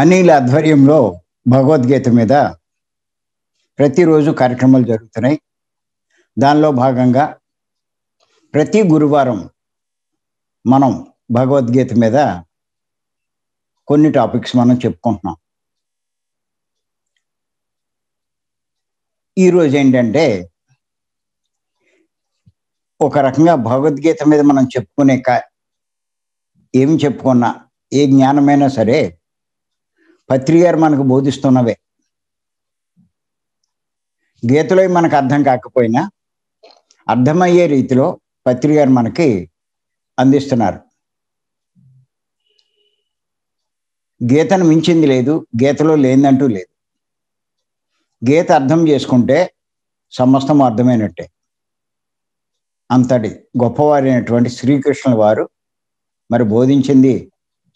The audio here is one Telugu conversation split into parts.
అనిల్ ఆధ్వర్యంలో భగవద్గీత మీద ప్రతిరోజు కార్యక్రమాలు జరుగుతున్నాయి దానిలో భాగంగా ప్రతి గురువారం మనం భగవద్గీత మీద కొన్ని టాపిక్స్ మనం చెప్పుకుంటున్నాం ఈరోజు ఏంటంటే ఒక రకంగా భగవద్గీత మీద మనం చెప్పుకునే కా ఏమి చెప్పుకున్నా ఏ జ్ఞానమైనా సరే పత్రి గారు మనకు బోధిస్తున్నవే గీతలో మనకు అర్థం కాకపోయినా అర్థమయ్యే రీతిలో పత్రి గారు మనకి అందిస్తున్నారు గీతను మించింది లేదు గీతలో లేదంటూ లేదు గీత అర్థం చేసుకుంటే సమస్తం అర్థమైనట్టే అంతటి గొప్పవారైనటువంటి శ్రీకృష్ణుల వారు మరి బోధించింది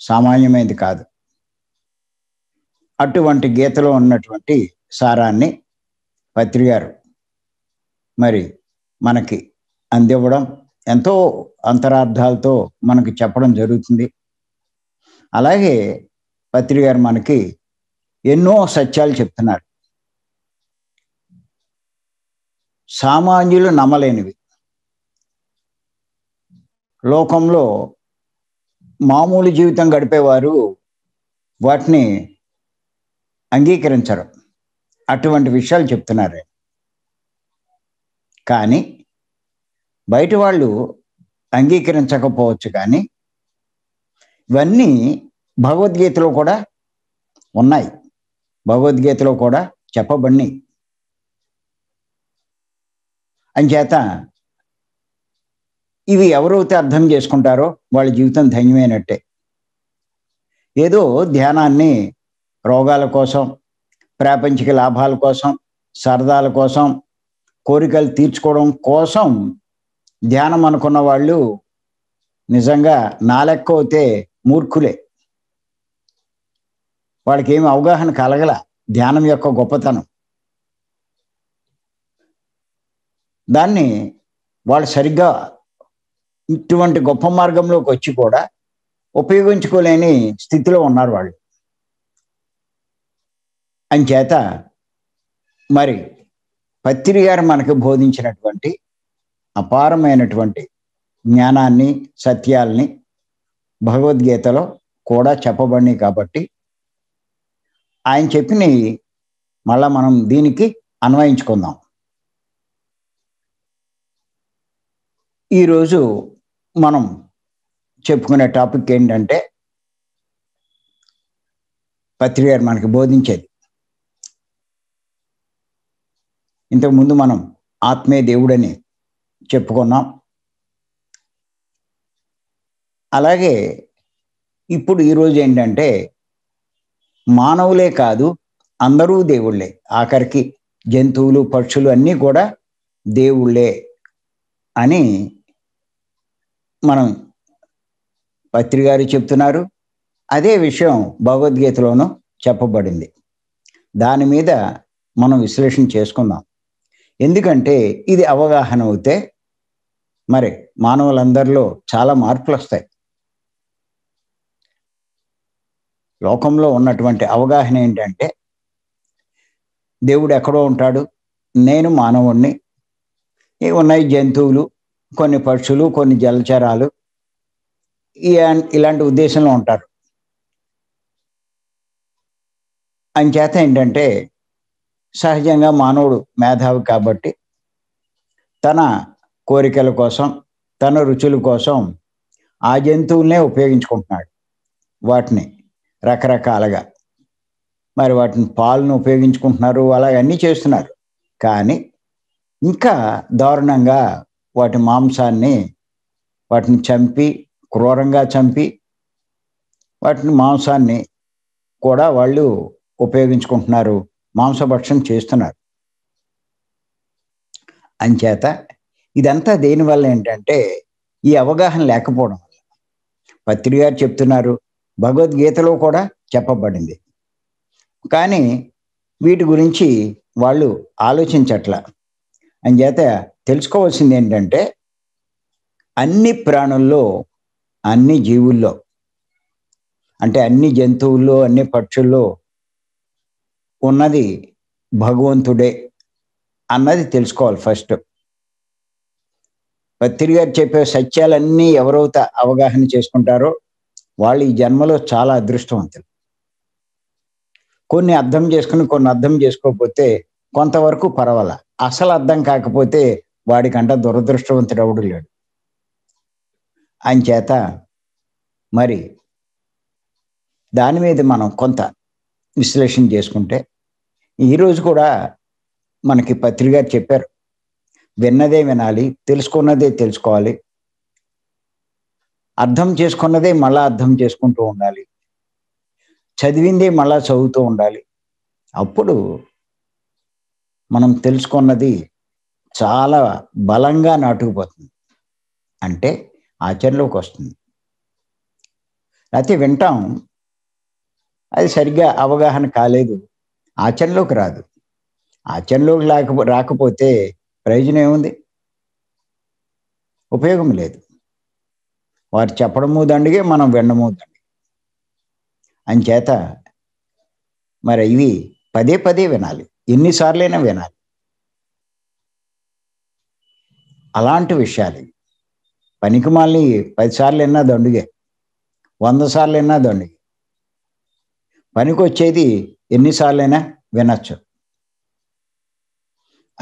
సామాన్యమైనది కాదు అటువంటి గీతలో ఉన్నటువంటి సారాన్ని పత్రి గారు మరి మనకి అందివ్వడం ఎంతో అంతరార్థాలతో మనకి చెప్పడం జరుగుతుంది అలాగే పత్రి గారు మనకి ఎన్నో సత్యాలు చెప్తున్నారు సామాన్యులు నమ్మలేనివి లోకంలో మామూలు జీవితం గడిపేవారు వాటిని అంగీకరించరు అటువంటి విషయాలు చెప్తున్నారు కానీ బయట వాళ్ళు అంగీకరించకపోవచ్చు కానీ ఇవన్నీ భగవద్గీతలో కూడా ఉన్నాయి భగవద్గీతలో కూడా చెప్పబడినాయి అంచేత ఇవి ఎవరైతే అర్థం చేసుకుంటారో వాళ్ళ జీవితం ధన్యమైనట్టే ఏదో ధ్యానాన్ని రోగాల కోసం ప్రాపంచిక లాభాల కోసం సరదాల కోసం కోరికలు తీర్చుకోవడం కోసం ధ్యానం అనుకున్న వాళ్ళు నిజంగా నా అయితే మూర్ఖులే వాళ్ళకి ఏమి అవగాహన కలగల ధ్యానం యొక్క గొప్పతనం దాన్ని వాళ్ళు సరిగ్గా ఇటువంటి గొప్ప మార్గంలోకి వచ్చి కూడా ఉపయోగించుకోలేని స్థితిలో ఉన్నారు వాళ్ళు అంచేత మరి పత్రి గారు మనకు బోధించినటువంటి అపారమైనటువంటి జ్ఞానాన్ని సత్యాల్ని భగవద్గీతలో కూడా చెప్పబడి కాబట్టి ఆయన చెప్పిన మళ్ళా మనం దీనికి అన్వయించుకుందాం ఈరోజు మనం చెప్పుకునే టాపిక్ ఏంటంటే పత్రిక మనకి బోధించేది ఇంతకుముందు మనం ఆత్మీయ దేవుడని చెప్పుకున్నాం అలాగే ఇప్పుడు ఈరోజు ఏంటంటే మానవులే కాదు అందరూ దేవుళ్ళే ఆఖరికి జంతువులు పక్షులు అన్నీ కూడా దేవుళ్ళే అని మనం పత్రి గారు చెప్తున్నారు అదే విషయం భగవద్గీతలోనూ చెప్పబడింది దాని మీద మనం విశ్లేషణ చేసుకుందాం ఎందుకంటే ఇది అవగాహన అవుతే మరి మానవులందరిలో చాలా మార్పులు వస్తాయి లోకంలో ఉన్నటువంటి అవగాహన ఏంటంటే దేవుడు ఎక్కడో ఉంటాడు నేను మానవుణ్ణి ఉన్నాయి జంతువులు కొన్ని పక్షులు కొన్ని జలచరాలు ఇలాంటి ఉద్దేశంలో ఉంటారు అంచేత ఏంటంటే సహజంగా మానవుడు మేధావి కాబట్టి తన కోరికల కోసం తన రుచుల కోసం ఆ జంతువులనే ఉపయోగించుకుంటున్నాడు వాటిని రకరకాలుగా మరి వాటిని పాలను ఉపయోగించుకుంటున్నారు అలా అన్నీ చేస్తున్నారు కానీ ఇంకా దారుణంగా వాటి మాంసాన్ని వాటిని చంపి క్రూరంగా చంపి వాటిని మాంసాన్ని కూడా వాళ్ళు ఉపయోగించుకుంటున్నారు మాంసభక్షం చేస్తున్నారు అంచేత ఇదంతా దేనివల్ల ఏంటంటే ఈ అవగాహన లేకపోవడం వల్ల పత్రిక గారు చెప్తున్నారు భగవద్గీతలో కూడా చెప్పబడింది కానీ వీటి గురించి వాళ్ళు ఆలోచించట్ల అంచేత తెలుసుకోవాల్సింది ఏంటంటే అన్ని ప్రాణుల్లో అన్ని జీవుల్లో అంటే అన్ని జంతువుల్లో అన్ని పక్షుల్లో ఉన్నది భగవంతుడే అన్నది తెలుసుకోవాలి ఫస్ట్ పత్రి గారు చెప్పే సత్యాలన్నీ ఎవరైతే అవగాహన చేసుకుంటారో వాళ్ళు ఈ జన్మలో చాలా అదృష్టవంతులు కొన్ని అర్థం చేసుకుని కొన్ని అర్థం చేసుకోకపోతే కొంతవరకు పర్వాల అసలు అర్థం కాకపోతే వాడికంట దురదృష్టవంతుడు ఎవడు లేడు అంచేత మరి దాని మీద మనం కొంత విశ్లేషణ చేసుకుంటే ఈరోజు కూడా మనకి పత్రిక చెప్పారు విన్నదే వినాలి తెలుసుకున్నదే తెలుసుకోవాలి అర్థం చేసుకున్నదే మళ్ళా అర్థం చేసుకుంటూ ఉండాలి చదివిందే మళ్ళా చదువుతూ ఉండాలి అప్పుడు మనం తెలుసుకున్నది చాలా బలంగా నాటుకుపోతుంది అంటే ఆచరణలోకి వస్తుంది అయితే వింటాం అది సరిగ్గా అవగాహన కాలేదు ఆచరణలోకి రాదు ఆచరణలోకి రాకపో రాకపోతే ప్రయోజనం ఏముంది ఉపయోగం లేదు వారు చెప్పడము దండిగే మనం వినము దండి అంచేత మరి ఇవి పదే పదే వినాలి ఎన్నిసార్లైనా వినాలి అలాంటి విషయాలు పనికి మళ్ళీ పదిసార్లు విన్నా దండుగే వంద సార్లు విన్నా దండుగే పనికొచ్చేది ఎన్నిసార్లైనా వినొచ్చు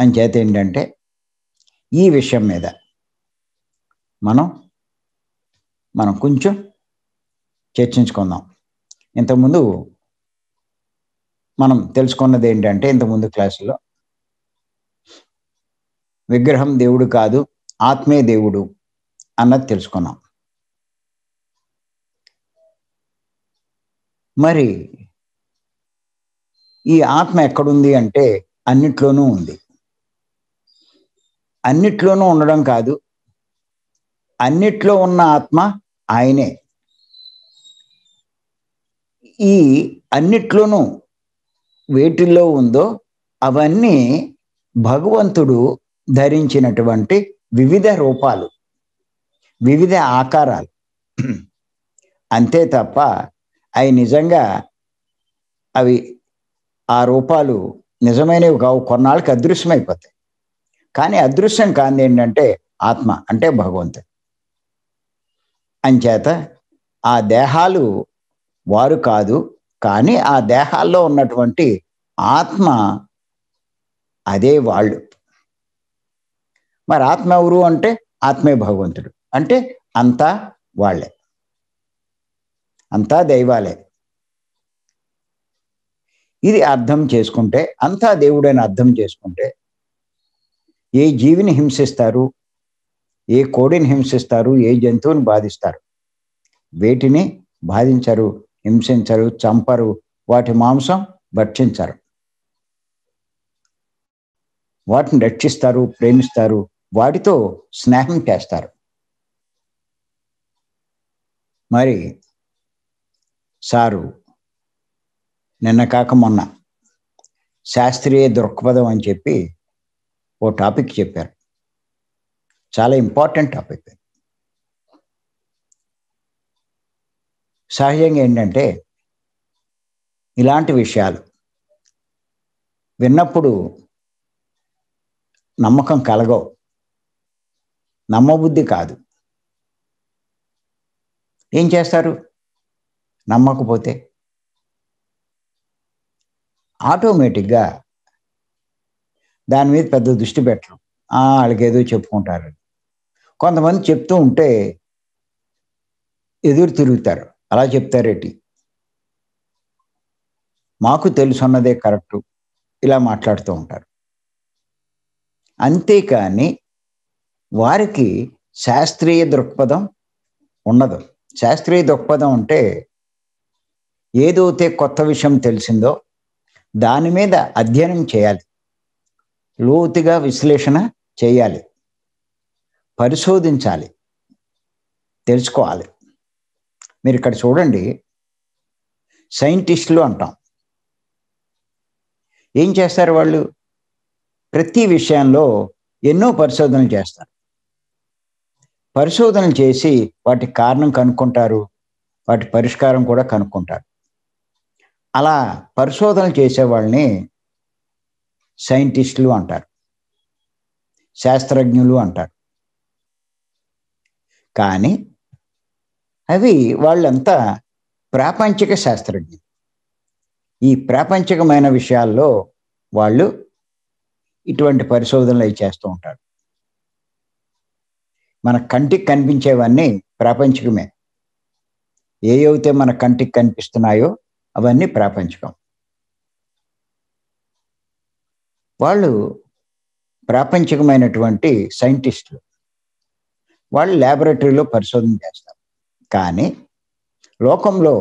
అంచేత ఏంటంటే ఈ విషయం మీద మనం మనం కొంచెం చర్చించుకుందాం ఇంతకుముందు మనం తెలుసుకున్నది ఏంటంటే ఇంతకుముందు క్లాసులో విగ్రహం దేవుడు కాదు ఆత్మే దేవుడు అన్నది తెలుసుకున్నాం మరి ఈ ఆత్మ ఎక్కడుంది అంటే అన్నిట్లోనూ ఉంది అన్నిట్లోనూ ఉండడం కాదు అన్నిట్లో ఉన్న ఆత్మ ఆయనే ఈ అన్నిట్లోనూ వేటిల్లో ఉందో అవన్నీ భగవంతుడు ధరించినటువంటి వివిధ రూపాలు వివిధ ఆకారాలు అంతే తప్ప అవి నిజంగా అవి ఆ రూపాలు నిజమైనవి కావు కొన్నాళ్ళకి అదృశ్యమైపోతాయి కానీ అదృశ్యం కాంది ఏంటంటే ఆత్మ అంటే భగవంతుడు అంచేత ఆ దేహాలు వారు కాదు కానీ ఆ దేహాల్లో ఉన్నటువంటి ఆత్మ అదే వాళ్ళు మరి ఆత్మ ఎవరు అంటే ఆత్మే భగవంతుడు అంటే అంతా వాళ్ళే అంతా దైవాలే ఇది అర్థం చేసుకుంటే అంతా దేవుడని అర్థం చేసుకుంటే ఏ జీవిని హింసిస్తారు ఏ కోడిని హింసిస్తారు ఏ జంతువుని బాధిస్తారు వేటిని బాధించరు హింసించరు చంపరు వాటి మాంసం భక్షించరు వాటిని రక్షిస్తారు ప్రేమిస్తారు వాటితో స్నేహం చేస్తారు మరి సారు నిన్న కాక మొన్న శాస్త్రీయ దృక్పథం అని చెప్పి ఓ టాపిక్ చెప్పారు చాలా ఇంపార్టెంట్ టాపిక్ సహజంగా ఏంటంటే ఇలాంటి విషయాలు విన్నప్పుడు నమ్మకం కలగవు నమ్మబుద్ధి కాదు ఏం చేస్తారు నమ్మకపోతే ఆటోమేటిక్గా దాని మీద పెద్ద దృష్టి పెట్టడం వాళ్ళకి ఏదో చెప్పుకుంటారు కొంతమంది చెప్తూ ఉంటే ఎదురు తిరుగుతారు అలా చెప్తారేటి మాకు తెలుసున్నదే కరెక్టు ఇలా మాట్లాడుతూ ఉంటారు అంతేకాని వారికి శాస్త్రీయ దృక్పథం ఉండదు శాస్త్రీయ దృక్పథం అంటే ఏదైతే కొత్త విషయం తెలిసిందో దాని మీద అధ్యయనం చేయాలి లోతుగా విశ్లేషణ చేయాలి పరిశోధించాలి తెలుసుకోవాలి మీరు ఇక్కడ చూడండి సైంటిస్టులు అంటాం ఏం చేస్తారు వాళ్ళు ప్రతి విషయంలో ఎన్నో పరిశోధనలు చేస్తారు పరిశోధనలు చేసి వాటి కారణం కనుక్కుంటారు వాటి పరిష్కారం కూడా కనుక్కుంటారు అలా పరిశోధన చేసేవాళ్ళని సైంటిస్టులు అంటారు శాస్త్రజ్ఞులు అంటారు కానీ అవి వాళ్ళంతా ప్రాపంచిక శాస్త్రజ్ఞులు ఈ ప్రాపంచికమైన విషయాల్లో వాళ్ళు ఇటువంటి పరిశోధనలు అవి చేస్తూ ఉంటారు మన కంటికి కనిపించేవన్నీ ప్రాపంచికమే ఏ అయితే మన కంటికి కనిపిస్తున్నాయో అవన్నీ ప్రాపంచికం వాళ్ళు ప్రాపంచికమైనటువంటి సైంటిస్టులు వాళ్ళు ల్యాబొరేటరీలో పరిశోధన చేస్తారు కానీ లోకంలో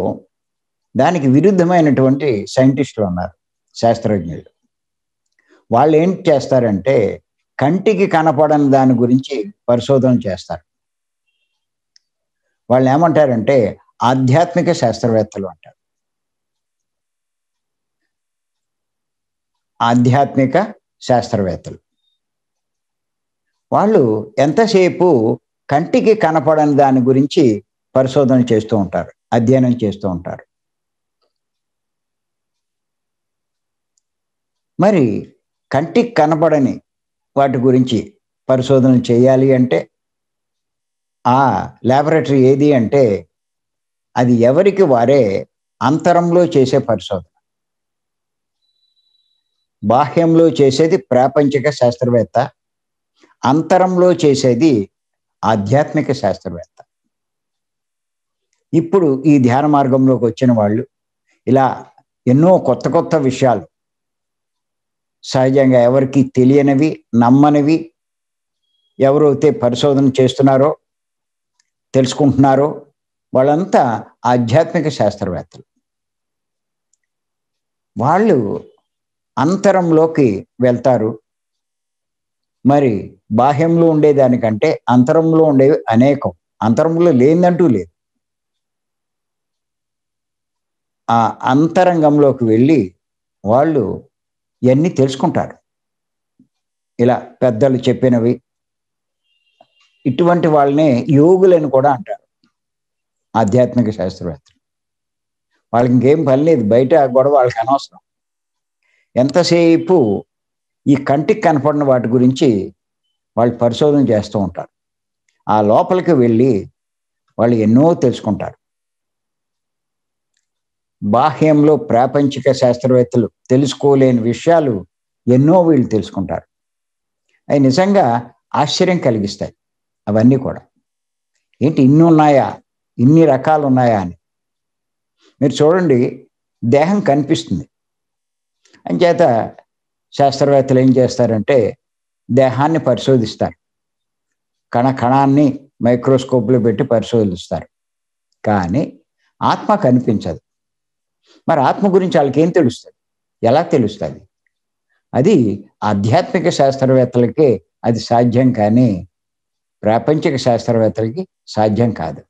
దానికి విరుద్ధమైనటువంటి సైంటిస్టులు ఉన్నారు శాస్త్రజ్ఞులు వాళ్ళు ఏం చేస్తారంటే కంటికి కనపడని దాని గురించి పరిశోధన చేస్తారు వాళ్ళు ఏమంటారంటే ఆధ్యాత్మిక శాస్త్రవేత్తలు అంటారు ఆధ్యాత్మిక శాస్త్రవేత్తలు వాళ్ళు ఎంతసేపు కంటికి కనపడని దాని గురించి పరిశోధన చేస్తూ ఉంటారు అధ్యయనం చేస్తూ ఉంటారు మరి కంటికి కనపడని వాటి గురించి పరిశోధన చేయాలి అంటే ఆ ల్యాబొరేటరీ ఏది అంటే అది ఎవరికి వారే అంతరంలో చేసే పరిశోధన బాహ్యంలో చేసేది ప్రాపంచిక శాస్త్రవేత్త అంతరంలో చేసేది ఆధ్యాత్మిక శాస్త్రవేత్త ఇప్పుడు ఈ ధ్యాన మార్గంలోకి వచ్చిన వాళ్ళు ఇలా ఎన్నో కొత్త కొత్త విషయాలు సహజంగా ఎవరికి తెలియనివి నమ్మనివి ఎవరైతే పరిశోధన చేస్తున్నారో తెలుసుకుంటున్నారో వాళ్ళంతా ఆధ్యాత్మిక శాస్త్రవేత్తలు వాళ్ళు అంతరంలోకి వెళ్తారు మరి బాహ్యంలో ఉండేదానికంటే అంతరంలో ఉండేవి అనేకం అంతరంలో లేదంటూ లేదు ఆ అంతరంగంలోకి వెళ్ళి వాళ్ళు ఇవన్నీ తెలుసుకుంటారు ఇలా పెద్దలు చెప్పినవి ఇటువంటి వాళ్ళనే యోగులని కూడా అంటారు ఆధ్యాత్మిక శాస్త్రవేత్తలు వాళ్ళకి ఇంకేం పని లేదు బయట గొడవ వాళ్ళకి అనవసరం ఎంతసేపు ఈ కంటికి కనపడిన వాటి గురించి వాళ్ళు పరిశోధన చేస్తూ ఉంటారు ఆ లోపలికి వెళ్ళి వాళ్ళు ఎన్నో తెలుసుకుంటారు బాహ్యంలో ప్రాపంచిక శాస్త్రవేత్తలు తెలుసుకోలేని విషయాలు ఎన్నో వీళ్ళు తెలుసుకుంటారు అవి నిజంగా ఆశ్చర్యం కలిగిస్తాయి అవన్నీ కూడా ఏంటి ఇన్ని ఉన్నాయా ఇన్ని రకాలు ఉన్నాయా అని మీరు చూడండి దేహం కనిపిస్తుంది అంచేత శాస్త్రవేత్తలు ఏం చేస్తారంటే దేహాన్ని పరిశోధిస్తారు కణ కణాన్ని మైక్రోస్కోప్లో పెట్టి పరిశోధిస్తారు కానీ ఆత్మ కనిపించదు మరి ఆత్మ గురించి వాళ్ళకి ఏం తెలుస్తుంది ఎలా తెలుస్తుంది అది ఆధ్యాత్మిక శాస్త్రవేత్తలకి అది సాధ్యం కానీ ప్రాపంచిక శాస్త్రవేత్తలకి సాధ్యం కాదు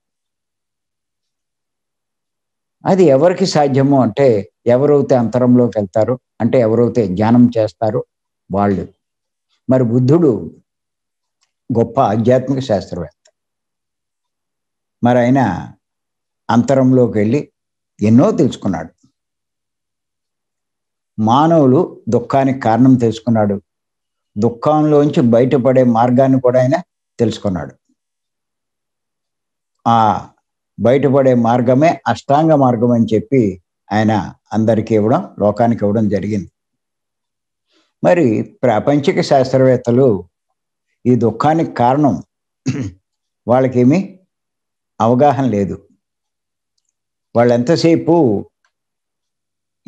అది ఎవరికి సాధ్యము అంటే ఎవరైతే అంతరంలోకి వెళ్తారో అంటే ఎవరైతే ధ్యానం చేస్తారో వాళ్ళు మరి బుద్ధుడు గొప్ప ఆధ్యాత్మిక శాస్త్రవేత్త మరి ఆయన అంతరంలోకి వెళ్ళి ఎన్నో తెలుసుకున్నాడు మానవులు దుఃఖానికి కారణం తెలుసుకున్నాడు దుఃఖంలోంచి బయటపడే మార్గాన్ని కూడా ఆయన తెలుసుకున్నాడు ఆ బయటపడే మార్గమే అష్టాంగ మార్గం అని చెప్పి ఆయన అందరికీ ఇవ్వడం లోకానికి ఇవ్వడం జరిగింది మరి ప్రాపంచిక శాస్త్రవేత్తలు ఈ దుఃఖానికి కారణం వాళ్ళకేమీ అవగాహన లేదు వాళ్ళు ఎంతసేపు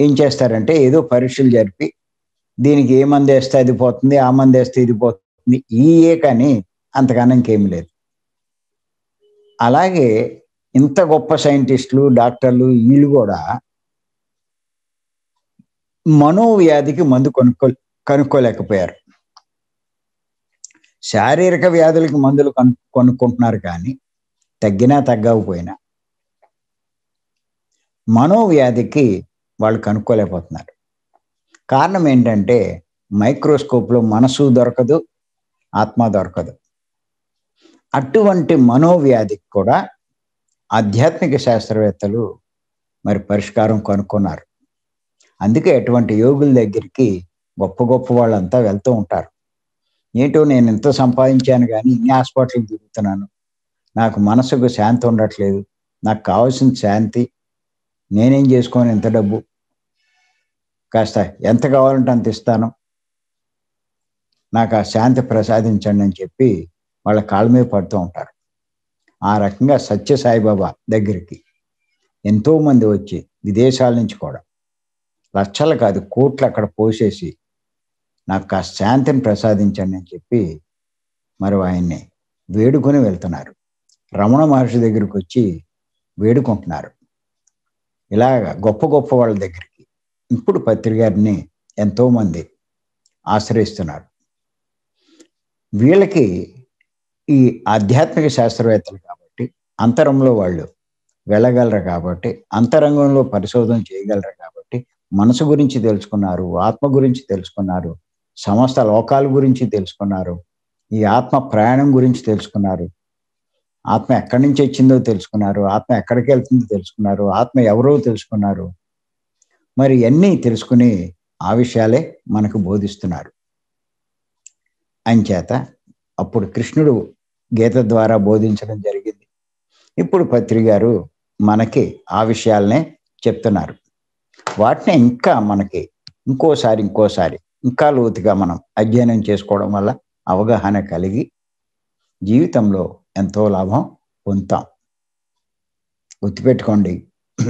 ఏం చేస్తారంటే ఏదో పరీక్షలు జరిపి దీనికి ఏ మంది వేస్తే అది పోతుంది ఆ మంది వేస్తే ఇది పోతుంది ఈయే కానీ అంతకన్నా ఇంకేమి లేదు అలాగే ఇంత గొప్ప సైంటిస్టులు డాక్టర్లు వీళ్ళు కూడా మనోవ్యాధికి మందు కొనుక్కో కనుక్కోలేకపోయారు శారీరక వ్యాధులకి మందులు కను కొనుక్కుంటున్నారు కానీ తగ్గినా తగ్గకపోయినా మనోవ్యాధికి వాళ్ళు కనుక్కోలేకపోతున్నారు కారణం ఏంటంటే మైక్రోస్కోప్లో మనసు దొరకదు ఆత్మ దొరకదు అటువంటి మనోవ్యాధికి కూడా ఆధ్యాత్మిక శాస్త్రవేత్తలు మరి పరిష్కారం కనుక్కున్నారు అందుకే అటువంటి యోగుల దగ్గరికి గొప్ప గొప్ప వాళ్ళంతా వెళ్తూ ఉంటారు ఏంటో నేను ఎంతో సంపాదించాను కానీ ఇన్ని హాస్పిటల్ తిరుగుతున్నాను నాకు మనసుకు శాంతి ఉండట్లేదు నాకు కావాల్సిన శాంతి నేనేం చేసుకోను ఎంత డబ్బు కాస్త ఎంత కావాలంటే అంత ఇస్తాను నాకు ఆ శాంతి ప్రసాదించండి అని చెప్పి వాళ్ళ కాళ్ళ మీద పడుతూ ఉంటారు ఆ రకంగా సత్య సాయిబాబా దగ్గరికి ఎంతోమంది వచ్చి విదేశాల నుంచి కూడా లక్షలు కాదు కోట్లు అక్కడ పోసేసి నాకు ఆ శాంతిని ప్రసాదించండి అని చెప్పి మరి ఆయన్ని వేడుకొని వెళ్తున్నారు రమణ మహర్షి దగ్గరికి వచ్చి వేడుకుంటున్నారు ఇలాగ గొప్ప గొప్ప వాళ్ళ దగ్గరికి ఇప్పుడు పత్రికారిని ఎంతోమంది ఆశ్రయిస్తున్నారు వీళ్ళకి ఈ ఆధ్యాత్మిక శాస్త్రవేత్తలు కాబట్టి అంతరంలో వాళ్ళు వెళ్ళగలరు కాబట్టి అంతరంగంలో పరిశోధన చేయగలరు కాబట్టి మనసు గురించి తెలుసుకున్నారు ఆత్మ గురించి తెలుసుకున్నారు సమస్త లోకాల గురించి తెలుసుకున్నారు ఈ ఆత్మ ప్రయాణం గురించి తెలుసుకున్నారు ఆత్మ ఎక్కడి నుంచి వచ్చిందో తెలుసుకున్నారు ఆత్మ ఎక్కడికి వెళ్తుందో తెలుసుకున్నారు ఆత్మ ఎవరో తెలుసుకున్నారు మరి ఇవన్నీ తెలుసుకుని ఆ విషయాలే మనకు బోధిస్తున్నారు అంచేత అప్పుడు కృష్ణుడు గీత ద్వారా బోధించడం జరిగింది ఇప్పుడు పత్రి గారు మనకి ఆ విషయాలనే చెప్తున్నారు వాటిని ఇంకా మనకి ఇంకోసారి ఇంకోసారి ఇంకా లోతుగా మనం అధ్యయనం చేసుకోవడం వల్ల అవగాహన కలిగి జీవితంలో ఎంతో లాభం పొందుతాం గుర్తుపెట్టుకోండి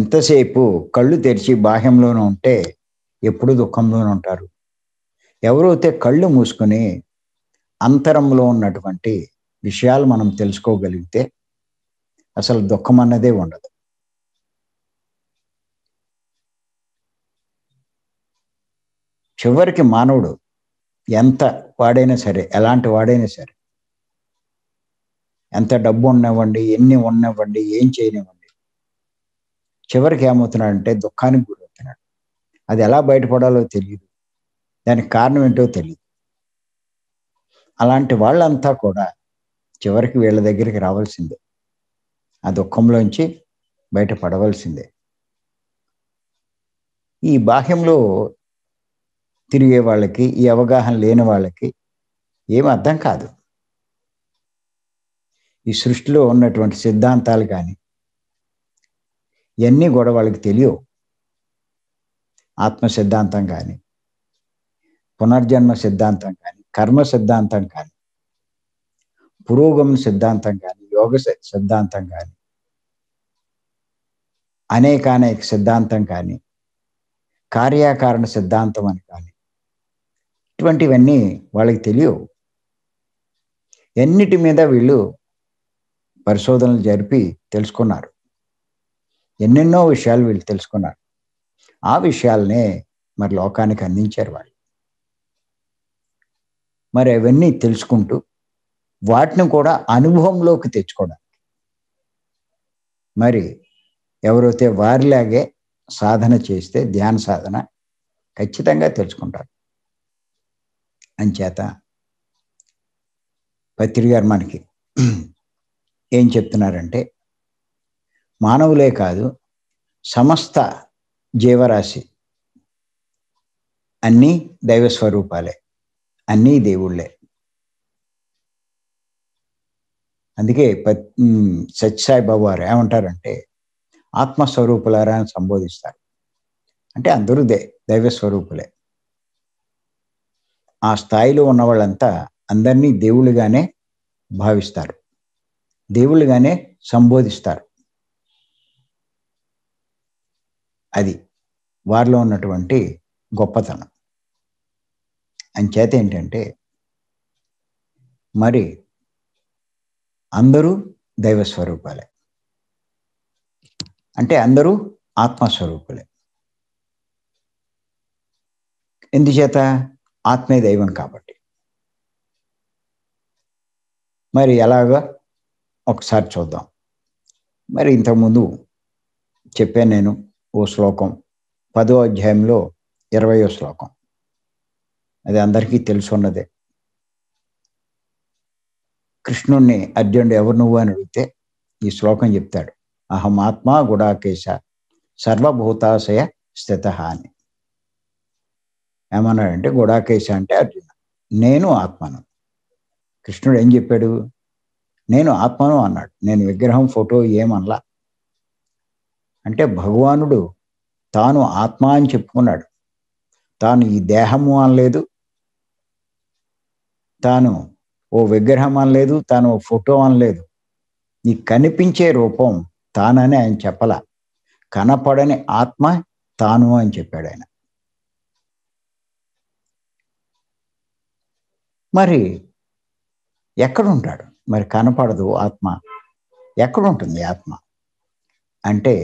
ఎంతసేపు కళ్ళు తెరిచి బాహ్యంలోనూ ఉంటే ఎప్పుడు దుఃఖంలోనూ ఉంటారు ఎవరైతే కళ్ళు మూసుకొని అంతరంలో ఉన్నటువంటి విషయాలు మనం తెలుసుకోగలిగితే అసలు దుఃఖం అన్నదే ఉండదు చివరికి మానవుడు ఎంత వాడైనా సరే ఎలాంటి వాడైనా సరే ఎంత డబ్బు ఉన్నవ్వండి ఎన్ని ఉన్నవ్వండి ఏం చేయనివ్వండి చివరికి ఏమవుతున్నాడంటే దుఃఖానికి గురవుతున్నాడు అది ఎలా బయటపడాలో తెలియదు దానికి కారణం ఏంటో తెలియదు అలాంటి వాళ్ళంతా కూడా చివరికి వీళ్ళ దగ్గరికి రావాల్సిందే ఆ దుఃఖంలోంచి బయటపడవలసిందే ఈ బాహ్యంలో తిరిగే వాళ్ళకి ఈ అవగాహన లేని వాళ్ళకి ఏమి అర్థం కాదు ఈ సృష్టిలో ఉన్నటువంటి సిద్ధాంతాలు కానీ ఇవన్నీ కూడా వాళ్ళకి తెలియవు ఆత్మ సిద్ధాంతం కానీ పునర్జన్మ సిద్ధాంతం కానీ కర్మ సిద్ధాంతం కానీ పురోగమన సిద్ధాంతం కానీ యోగ సిద్ధాంతం కానీ అనేకానేక సిద్ధాంతం కానీ కార్యాకారణ సిద్ధాంతం అని కానీ ఇటువంటివన్నీ వాళ్ళకి తెలియవు ఎన్నిటి మీద వీళ్ళు పరిశోధనలు జరిపి తెలుసుకున్నారు ఎన్నెన్నో విషయాలు వీళ్ళు తెలుసుకున్నారు ఆ విషయాలనే మరి లోకానికి అందించారు వాళ్ళు మరి అవన్నీ తెలుసుకుంటూ వాటిని కూడా అనుభవంలోకి తెచ్చుకోవడానికి మరి ఎవరైతే వారిలాగే సాధన చేస్తే ధ్యాన సాధన ఖచ్చితంగా తెలుసుకుంటారు అంచేత పత్రి గారు మనకి ఏం చెప్తున్నారంటే మానవులే కాదు సమస్త జీవరాశి అన్నీ దైవ స్వరూపాలే అన్నీ దేవుళ్ళే అందుకే సత్యసాయిబాబు వారు ఏమంటారంటే ఆత్మస్వరూపులారా అని సంబోధిస్తారు అంటే అందరూ దే దైవ ఆ స్థాయిలో ఉన్న వాళ్ళంతా అందరినీ దేవుళ్ళుగానే భావిస్తారు దేవుళ్ళుగానే సంబోధిస్తారు అది వారిలో ఉన్నటువంటి గొప్పతనం అంచేత ఏంటంటే మరి అందరూ దైవస్వరూపాలే అంటే అందరూ ఆత్మస్వరూపులే ఎందుచేత ఆత్మే దైవం కాబట్టి మరి ఎలాగా ఒకసారి చూద్దాం మరి ఇంతకుముందు చెప్పాను నేను ఓ శ్లోకం పదో అధ్యాయంలో ఇరవయో శ్లోకం అది అందరికీ తెలుసున్నదే కృష్ణుణ్ణి అర్జునుడు ఎవరు నువ్వు అని అడిగితే ఈ శ్లోకం చెప్తాడు అహమాత్మా గుడాకేశ సర్వభూతాశయ స్థిత అని ఏమన్నాడంటే గుడాకేశ అంటే అర్జున నేను ఆత్మను కృష్ణుడు ఏం చెప్పాడు నేను ఆత్మను అన్నాడు నేను విగ్రహం ఫోటో ఏమనలా అంటే భగవానుడు తాను ఆత్మ అని చెప్పుకున్నాడు తాను ఈ దేహము అనలేదు తాను ఓ విగ్రహం అనలేదు తాను ఓ ఫోటో అనలేదు ఈ కనిపించే రూపం తానని ఆయన చెప్పలా కనపడని ఆత్మ తాను అని చెప్పాడు ఆయన మరి ఎక్కడుంటాడు మరి కనపడదు ఆత్మ ఎక్కడుంటుంది ఆత్మ అంటే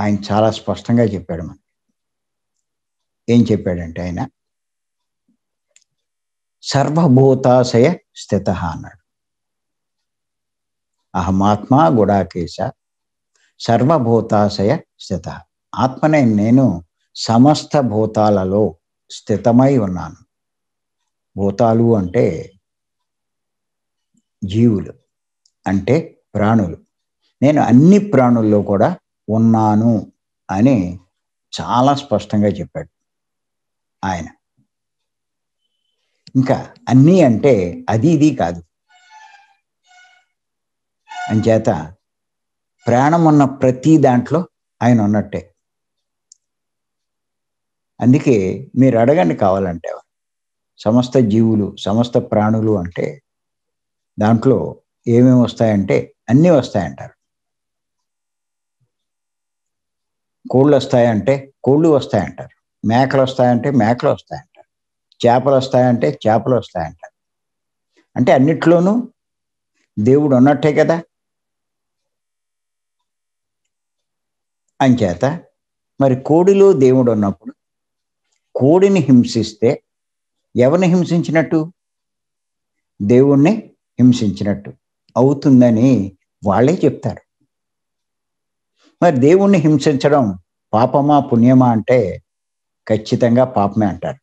ఆయన చాలా స్పష్టంగా చెప్పాడు మనకి ఏం చెప్పాడంటే ఆయన సర్వభూతాశయ స్థిత అన్నాడు అహమాత్మ గుడాకేశ సర్వభూతాశయ స్థిత ఆత్మనే నేను సమస్త భూతాలలో స్థితమై ఉన్నాను భూతాలు అంటే జీవులు అంటే ప్రాణులు నేను అన్ని ప్రాణుల్లో కూడా ఉన్నాను అని చాలా స్పష్టంగా చెప్పాడు ఆయన ఇంకా అన్నీ అంటే అది ఇది కాదు అంచేత ప్రాణం ఉన్న ప్రతి దాంట్లో ఆయన ఉన్నట్టే అందుకే మీరు అడగండి కావాలంటే సమస్త జీవులు సమస్త ప్రాణులు అంటే దాంట్లో ఏమేమి వస్తాయంటే అన్నీ వస్తాయంటారు కోళ్ళు వస్తాయంటే కోళ్ళు వస్తాయంటారు మేకలు వస్తాయంటే మేకలు వస్తాయంటారు చేపలు వస్తాయంటే చేపలు వస్తాయంటారు అంటే అన్నిట్లోనూ దేవుడు ఉన్నట్టే కదా అంచేత మరి కోడిలో దేవుడు ఉన్నప్పుడు కోడిని హింసిస్తే ఎవరిని హింసించినట్టు దేవుణ్ణి హింసించినట్టు అవుతుందని వాళ్ళే చెప్తారు మరి దేవుణ్ణి హింసించడం పాపమా పుణ్యమా అంటే ఖచ్చితంగా పాపమే అంటారు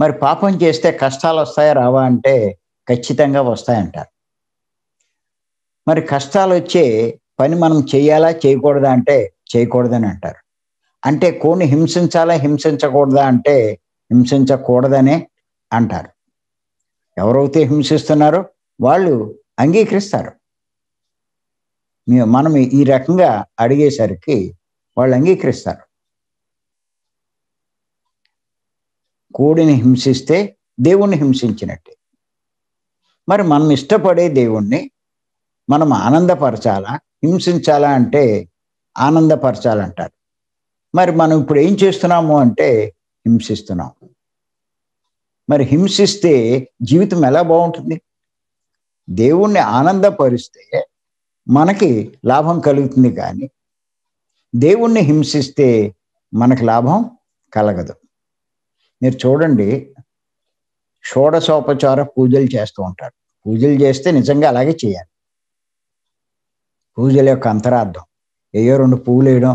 మరి పాపం చేస్తే కష్టాలు వస్తాయా రావా అంటే ఖచ్చితంగా వస్తాయంటారు మరి కష్టాలు వచ్చే పని మనం చేయాలా చేయకూడదా అంటే చేయకూడదని అంటారు అంటే కోని హింసించాలా హింసించకూడదా అంటే హింసించకూడదనే అంటారు ఎవరైతే హింసిస్తున్నారో వాళ్ళు అంగీకరిస్తారు మనం ఈ రకంగా అడిగేసరికి వాళ్ళు అంగీకరిస్తారు కోడిని హింసిస్తే దేవుణ్ణి హింసించినట్టే మరి మనం ఇష్టపడే దేవుణ్ణి మనం ఆనందపరచాలా హింసించాలా అంటే ఆనందపరచాలంటారు మరి మనం ఇప్పుడు ఏం చేస్తున్నాము అంటే హింసిస్తున్నాము మరి హింసిస్తే జీవితం ఎలా బాగుంటుంది దేవుణ్ణి ఆనందపరిస్తే మనకి లాభం కలుగుతుంది కానీ దేవుణ్ణి హింసిస్తే మనకు లాభం కలగదు మీరు చూడండి షోడశోపచార పూజలు చేస్తూ ఉంటారు పూజలు చేస్తే నిజంగా అలాగే చేయాలి పూజల యొక్క అంతరార్థం ఏయో రెండు పూలు వేయడం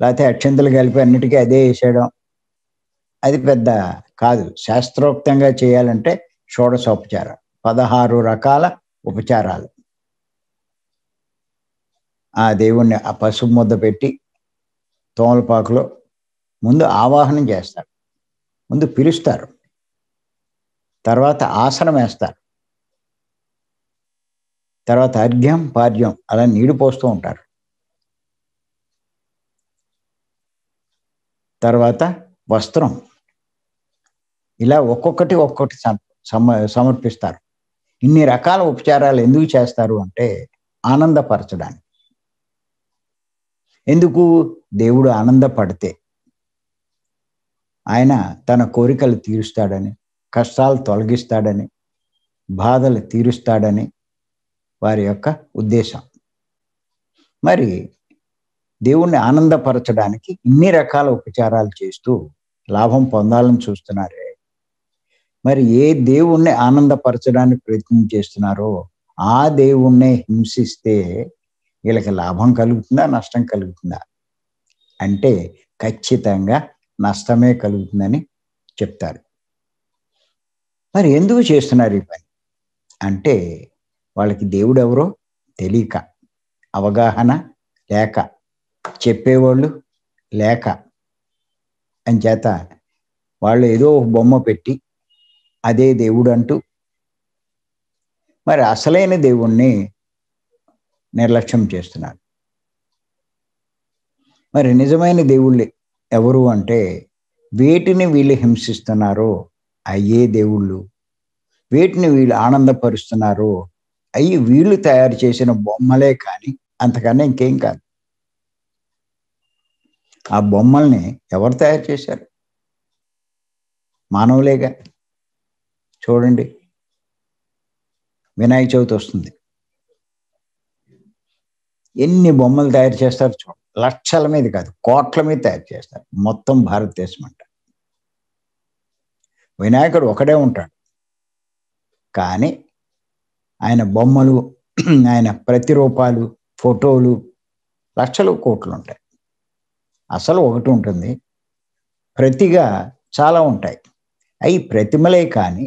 లేకపోతే అక్షంతలు కలిపి అన్నిటికీ అదే వేసేయడం అది పెద్ద కాదు శాస్త్రోక్తంగా చేయాలంటే ఉపచారం పదహారు రకాల ఉపచారాలు ఆ దేవుణ్ణి ఆ పసుపు ముద్ద పెట్టి తోమలపాకులో ముందు ఆవాహనం చేస్తారు ముందు పిలుస్తారు తర్వాత ఆసనం వేస్తారు తర్వాత అర్ఘ్యం పార్యం అలా నీడు పోస్తూ ఉంటారు తర్వాత వస్త్రం ఇలా ఒక్కొక్కటి ఒక్కొక్కటి సమ సమర్పిస్తారు ఇన్ని రకాల ఉపచారాలు ఎందుకు చేస్తారు అంటే ఆనందపరచడానికి ఎందుకు దేవుడు ఆనందపడితే ఆయన తన కోరికలు తీరుస్తాడని కష్టాలు తొలగిస్తాడని బాధలు తీరుస్తాడని వారి యొక్క ఉద్దేశం మరి దేవుణ్ణి ఆనందపరచడానికి ఇన్ని రకాల ఉపచారాలు చేస్తూ లాభం పొందాలని చూస్తున్నారే మరి ఏ దేవుణ్ణి ఆనందపరచడానికి ప్రయత్నం చేస్తున్నారో ఆ దేవుణ్ణి హింసిస్తే వీళ్ళకి లాభం కలుగుతుందా నష్టం కలుగుతుందా అంటే ఖచ్చితంగా నష్టమే కలుగుతుందని చెప్తారు మరి ఎందుకు చేస్తున్నారు ఈ పని అంటే వాళ్ళకి దేవుడు ఎవరో తెలియక అవగాహన లేక చెప్పేవాళ్ళు లేక అని చేత వాళ్ళు ఏదో బొమ్మ పెట్టి అదే దేవుడు అంటూ మరి అసలైన దేవుణ్ణి నిర్లక్ష్యం చేస్తున్నారు మరి నిజమైన దేవుళ్ళు ఎవరు అంటే వేటిని వీళ్ళు హింసిస్తున్నారో అయ్యే దేవుళ్ళు వేటిని వీళ్ళు ఆనందపరుస్తున్నారో అయ్యి వీళ్ళు తయారు చేసిన బొమ్మలే కానీ అంతకన్నా ఇంకేం కాదు ఆ బొమ్మల్ని ఎవరు తయారు చేశారు మానవులేగా చూడండి వినాయక చవితి వస్తుంది ఎన్ని బొమ్మలు తయారు చేస్తారు చూ లక్షల మీద కాదు కోట్ల మీద తయారు చేస్తారు మొత్తం భారతదేశం అంట వినాయకుడు ఒకడే ఉంటాడు కానీ ఆయన బొమ్మలు ఆయన ప్రతిరూపాలు ఫోటోలు లక్షలు కోట్లు ఉంటాయి అసలు ఒకటి ఉంటుంది ప్రతిగా చాలా ఉంటాయి అవి ప్రతిమలే కానీ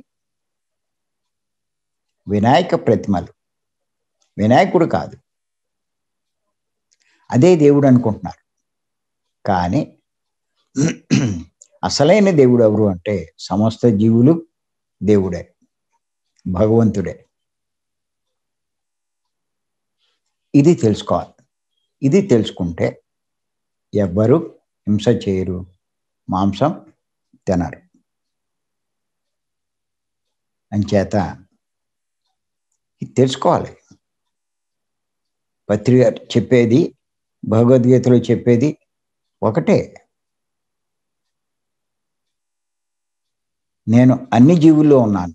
వినాయక ప్రతిమలు వినాయకుడు కాదు అదే దేవుడు అనుకుంటున్నారు కానీ అసలైన దేవుడు ఎవరు అంటే సమస్త జీవులు దేవుడే భగవంతుడే ఇది తెలుసుకోవాలి ఇది తెలుసుకుంటే ఎవ్వరు హింస చేయరు మాంసం తినరు అంచేత ఇది తెలుసుకోవాలి పత్రిక చెప్పేది భగవద్గీతలో చెప్పేది ఒకటే నేను అన్ని జీవుల్లో ఉన్నాను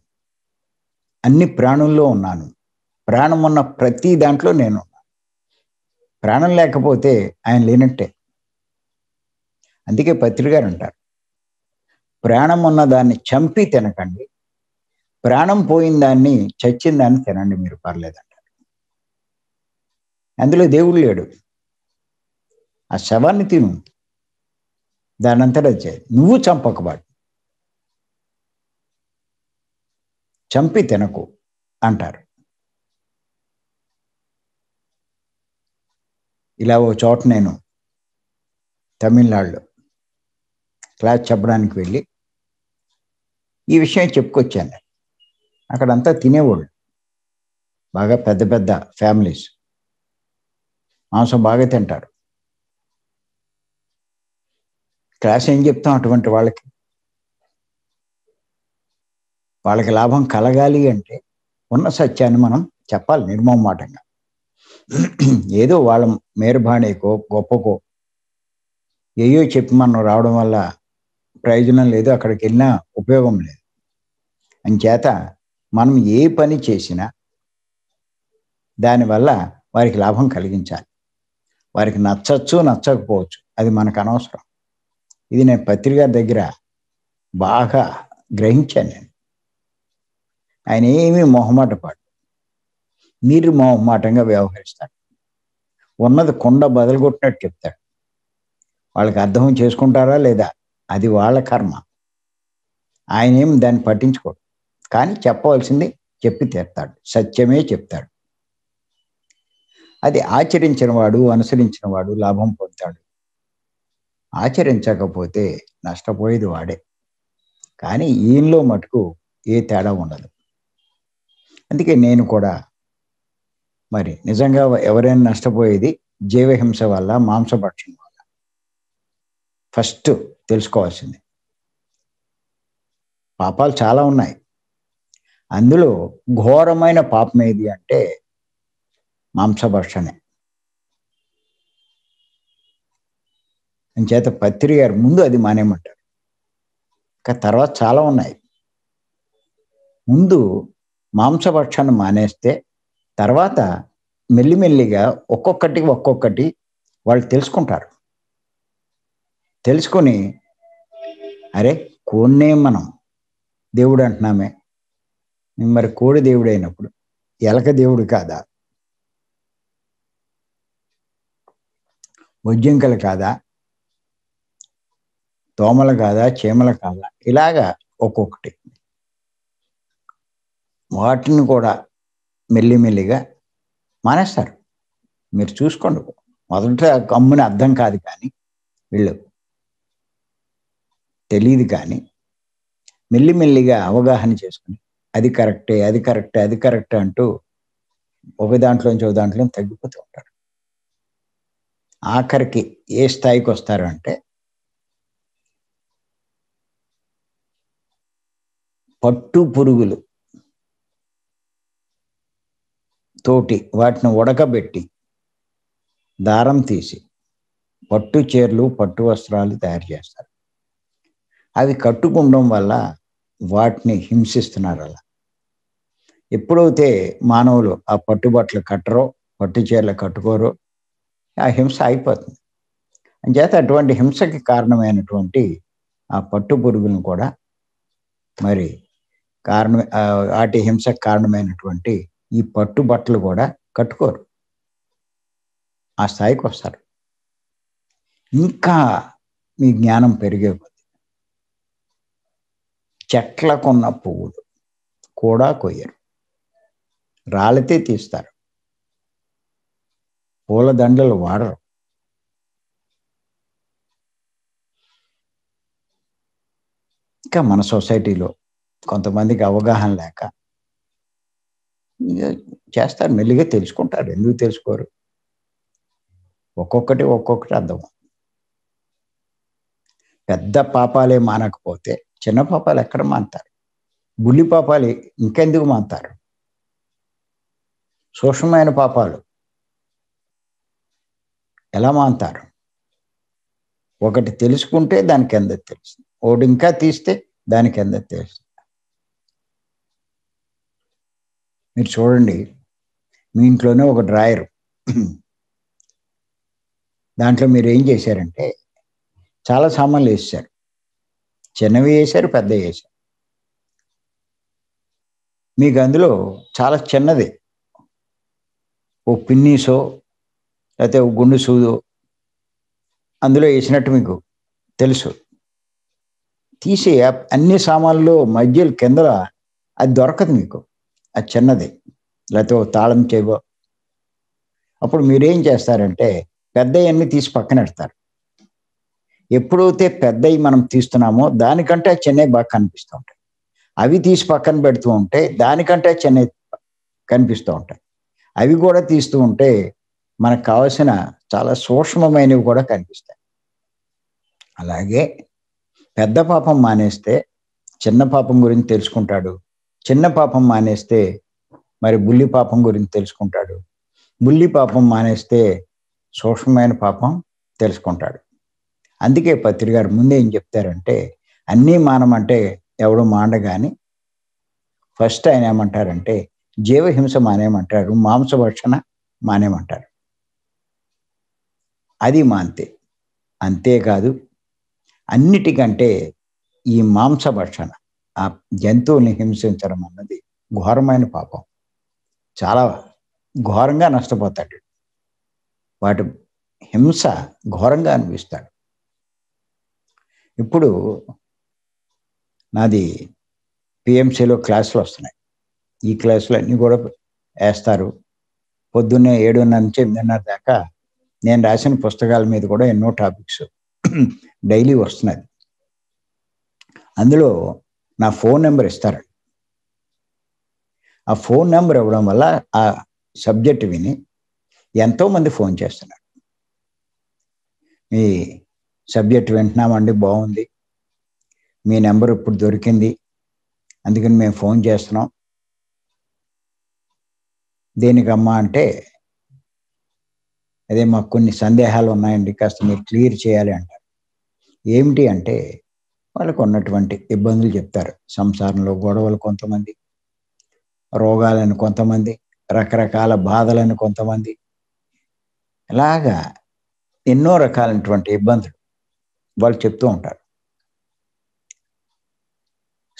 అన్ని ప్రాణుల్లో ఉన్నాను ప్రాణం ఉన్న ప్రతి దాంట్లో నేను ప్రాణం లేకపోతే ఆయన లేనట్టే అందుకే పత్రికారు అంటారు ప్రాణం ఉన్న దాన్ని చంపి తినకండి ప్రాణం పోయిన దాన్ని చచ్చిన దాన్ని తినండి మీరు అంటారు అందులో దేవుడు లేడు ఆ శవాన్ని తిను దాని అంతటా నువ్వు చంపకబాటు చంపి తినకు అంటారు ఇలా ఓ చోట నేను తమిళనాడులో క్లాస్ చెప్పడానికి వెళ్ళి ఈ విషయం చెప్పుకొచ్చాను అక్కడంతా తినేవాళ్ళు బాగా పెద్ద పెద్ద ఫ్యామిలీస్ మాంసం బాగా తింటారు క్లాస్ ఏం చెప్తాం అటువంటి వాళ్ళకి వాళ్ళకి లాభం కలగాలి అంటే ఉన్న సత్యాన్ని మనం చెప్పాలి నిర్మమాటంగా ఏదో వాళ్ళ మేరుబాణికో గొప్పకో ఏయో చెప్పి మనం రావడం వల్ల ప్రయోజనం లేదు అక్కడికి వెళ్ళినా ఉపయోగం లేదు చేత మనం ఏ పని చేసినా దానివల్ల వారికి లాభం కలిగించాలి వారికి నచ్చచ్చు నచ్చకపోవచ్చు అది మనకు అనవసరం ఇది నేను పత్రిక దగ్గర బాగా గ్రహించాను నేను ఆయన ఏమీ మొహమాట పాడు మీరు మొహమాటంగా వ్యవహరిస్తాడు ఉన్నది కొండ బదలగొట్టినట్టు చెప్తాడు వాళ్ళకి అర్థం చేసుకుంటారా లేదా అది వాళ్ళ కర్మ ఆయన ఏమి దాన్ని పట్టించుకోడు కానీ చెప్పవలసింది చెప్పి తీర్తాడు సత్యమే చెప్తాడు అది ఆచరించిన వాడు అనుసరించిన వాడు లాభం పొందుతాడు ఆచరించకపోతే నష్టపోయేది వాడే కానీ ఈయనలో మటుకు ఏ తేడా ఉండదు అందుకే నేను కూడా మరి నిజంగా ఎవరైనా నష్టపోయేది జీవహింస వల్ల మాంసభక్షణం వల్ల ఫస్ట్ తెలుసుకోవాల్సింది పాపాలు చాలా ఉన్నాయి అందులో ఘోరమైన పాపం ఏది అంటే మాంసభక్షణే చేత పత్రి గారు ముందు అది మానేమంటారు ఇంకా తర్వాత చాలా ఉన్నాయి ముందు మాంసభక్షణ మానేస్తే తర్వాత మెల్లిమెల్లిగా ఒక్కొక్కటి ఒక్కొక్కటి వాళ్ళు తెలుసుకుంటారు తెలుసుకొని అరే కోన్నే మనం దేవుడు అంటున్నామే మరి కోడి దేవుడు అయినప్పుడు ఎలక దేవుడు కాదా వజ్జంకలు కాదా దోమలు కాదా చీమలు కాదా ఇలాగా ఒక్కొక్కటి వాటిని కూడా మెల్లిమెల్లిగా మానేస్తారు మీరు చూసుకోండి మొదట కమ్ముని అర్థం కాదు కానీ వీళ్ళు తెలియదు కానీ మెల్లిమెల్లిగా అవగాహన చేసుకుని అది కరెక్టే అది కరెక్టే అది కరెక్టే అంటూ ఒక నుంచి ఒక దాంట్లో తగ్గిపోతూ ఉంటారు ఆఖరికి ఏ స్థాయికి వస్తారు అంటే పట్టు పురుగులు తోటి వాటిని ఉడకబెట్టి దారం తీసి పట్టు చీరలు పట్టు వస్త్రాలు తయారు చేస్తారు అవి కట్టుకుండడం వల్ల వాటిని హింసిస్తున్నారు అలా ఎప్పుడైతే మానవులు ఆ పట్టుబట్టలు కట్టరో పట్టు చీరలు కట్టుకోరో ఆ హింస అయిపోతుంది చేత అటువంటి హింసకి కారణమైనటువంటి ఆ పట్టు పురుగులను కూడా మరి కారణం వాటి హింసకు కారణమైనటువంటి ఈ పట్టు బట్టలు కూడా కట్టుకోరు ఆ స్థాయికి వస్తారు ఇంకా మీ జ్ఞానం పెరిగే చెట్లకున్న పువ్వులు కూడా కొయ్యరు రాలితే తీస్తారు పూలదండలు వాడరు ఇంకా మన సొసైటీలో కొంతమందికి అవగాహన లేక చేస్తారు మెల్లిగా తెలుసుకుంటారు ఎందుకు తెలుసుకోరు ఒక్కొక్కటి ఒక్కొక్కటి అర్థం పెద్ద పాపాలే మానకపోతే చిన్న పాపాలు ఎక్కడ మాంతారు బుల్లి పాపాలు ఇంకెందుకు మాంతారు సూక్ష్మమైన పాపాలు ఎలా మాంతారు ఒకటి తెలుసుకుంటే దానికి ఎంత తెలుస్తుంది ఒకటి ఇంకా తీస్తే దానికి ఎంత తెలుస్తుంది మీరు చూడండి మీ ఇంట్లోనే ఒక డ్రాయర్ దాంట్లో మీరు ఏం చేశారంటే చాలా సామాన్లు వేసారు చిన్నవి వేశారు పెద్ద వేశారు మీకు అందులో చాలా చిన్నది ఓ పిన్నీసో లేకపోతే ఓ గుండు సూదో అందులో వేసినట్టు మీకు తెలుసు తీసే అన్ని సామాన్లు మధ్యలు కిందల అది దొరకదు మీకు అది చిన్నది లేకపోతే ఓ తాళం చేయబో అప్పుడు మీరేం చేస్తారంటే పెద్ద అన్నీ తీసి పక్కన పెడతారు ఎప్పుడైతే పెద్దవి మనం తీస్తున్నామో దానికంటే చెన్నై బాగా కనిపిస్తూ ఉంటాయి అవి తీసి పక్కన పెడుతూ ఉంటే దానికంటే చెన్నై కనిపిస్తూ ఉంటాయి అవి కూడా తీస్తూ ఉంటే మనకు కావలసిన చాలా సూక్ష్మమైనవి కూడా కనిపిస్తాయి అలాగే పెద్ద పాపం మానేస్తే చిన్న పాపం గురించి తెలుసుకుంటాడు చిన్న పాపం మానేస్తే మరి బుల్లి పాపం గురించి తెలుసుకుంటాడు బుల్లి పాపం మానేస్తే సూక్ష్మమైన పాపం తెలుసుకుంటాడు అందుకే పత్రికారు ముందే ఏం చెప్తారంటే అన్నీ మానమంటే ఎవడు మాండ కానీ ఫస్ట్ ఆయన ఏమంటారంటే జీవహింస మానేమంటారు మాంసభక్షణ మానేమంటారు అది మాంతే అంతేకాదు అన్నిటికంటే ఈ మాంసభక్షణ ఆ జంతువుల్ని హింసించడం అన్నది ఘోరమైన పాపం చాలా ఘోరంగా నష్టపోతాడు వాటి హింస ఘోరంగా అనిపిస్తాడు ఇప్పుడు నాది పిఎంసీలో క్లాసులు వస్తున్నాయి ఈ క్లాసులు అన్నీ కూడా వేస్తారు పొద్దున్నే ఏడున్నర నుంచి ఎనిమిదిన్నర దాకా నేను రాసిన పుస్తకాల మీద కూడా ఎన్నో టాపిక్స్ డైలీ వస్తున్నది అందులో నా ఫోన్ నెంబర్ ఇస్తారండి ఆ ఫోన్ నెంబర్ ఇవ్వడం వల్ల ఆ సబ్జెక్ట్ విని ఎంతోమంది ఫోన్ చేస్తున్నారు మీ సబ్జెక్ట్ వింటున్నామండి బాగుంది మీ నెంబర్ ఇప్పుడు దొరికింది అందుకని మేము ఫోన్ చేస్తున్నాం దేనికమ్మా అంటే అదే మాకు కొన్ని సందేహాలు ఉన్నాయండి కాస్త మీరు క్లియర్ చేయాలి అంటారు ఏమిటి అంటే వాళ్ళకు ఉన్నటువంటి ఇబ్బందులు చెప్తారు సంసారంలో గొడవలు కొంతమంది రోగాలను కొంతమంది రకరకాల బాధలను కొంతమంది ఇలాగా ఎన్నో రకాలైనటువంటి ఇబ్బందులు వాళ్ళు చెప్తూ ఉంటారు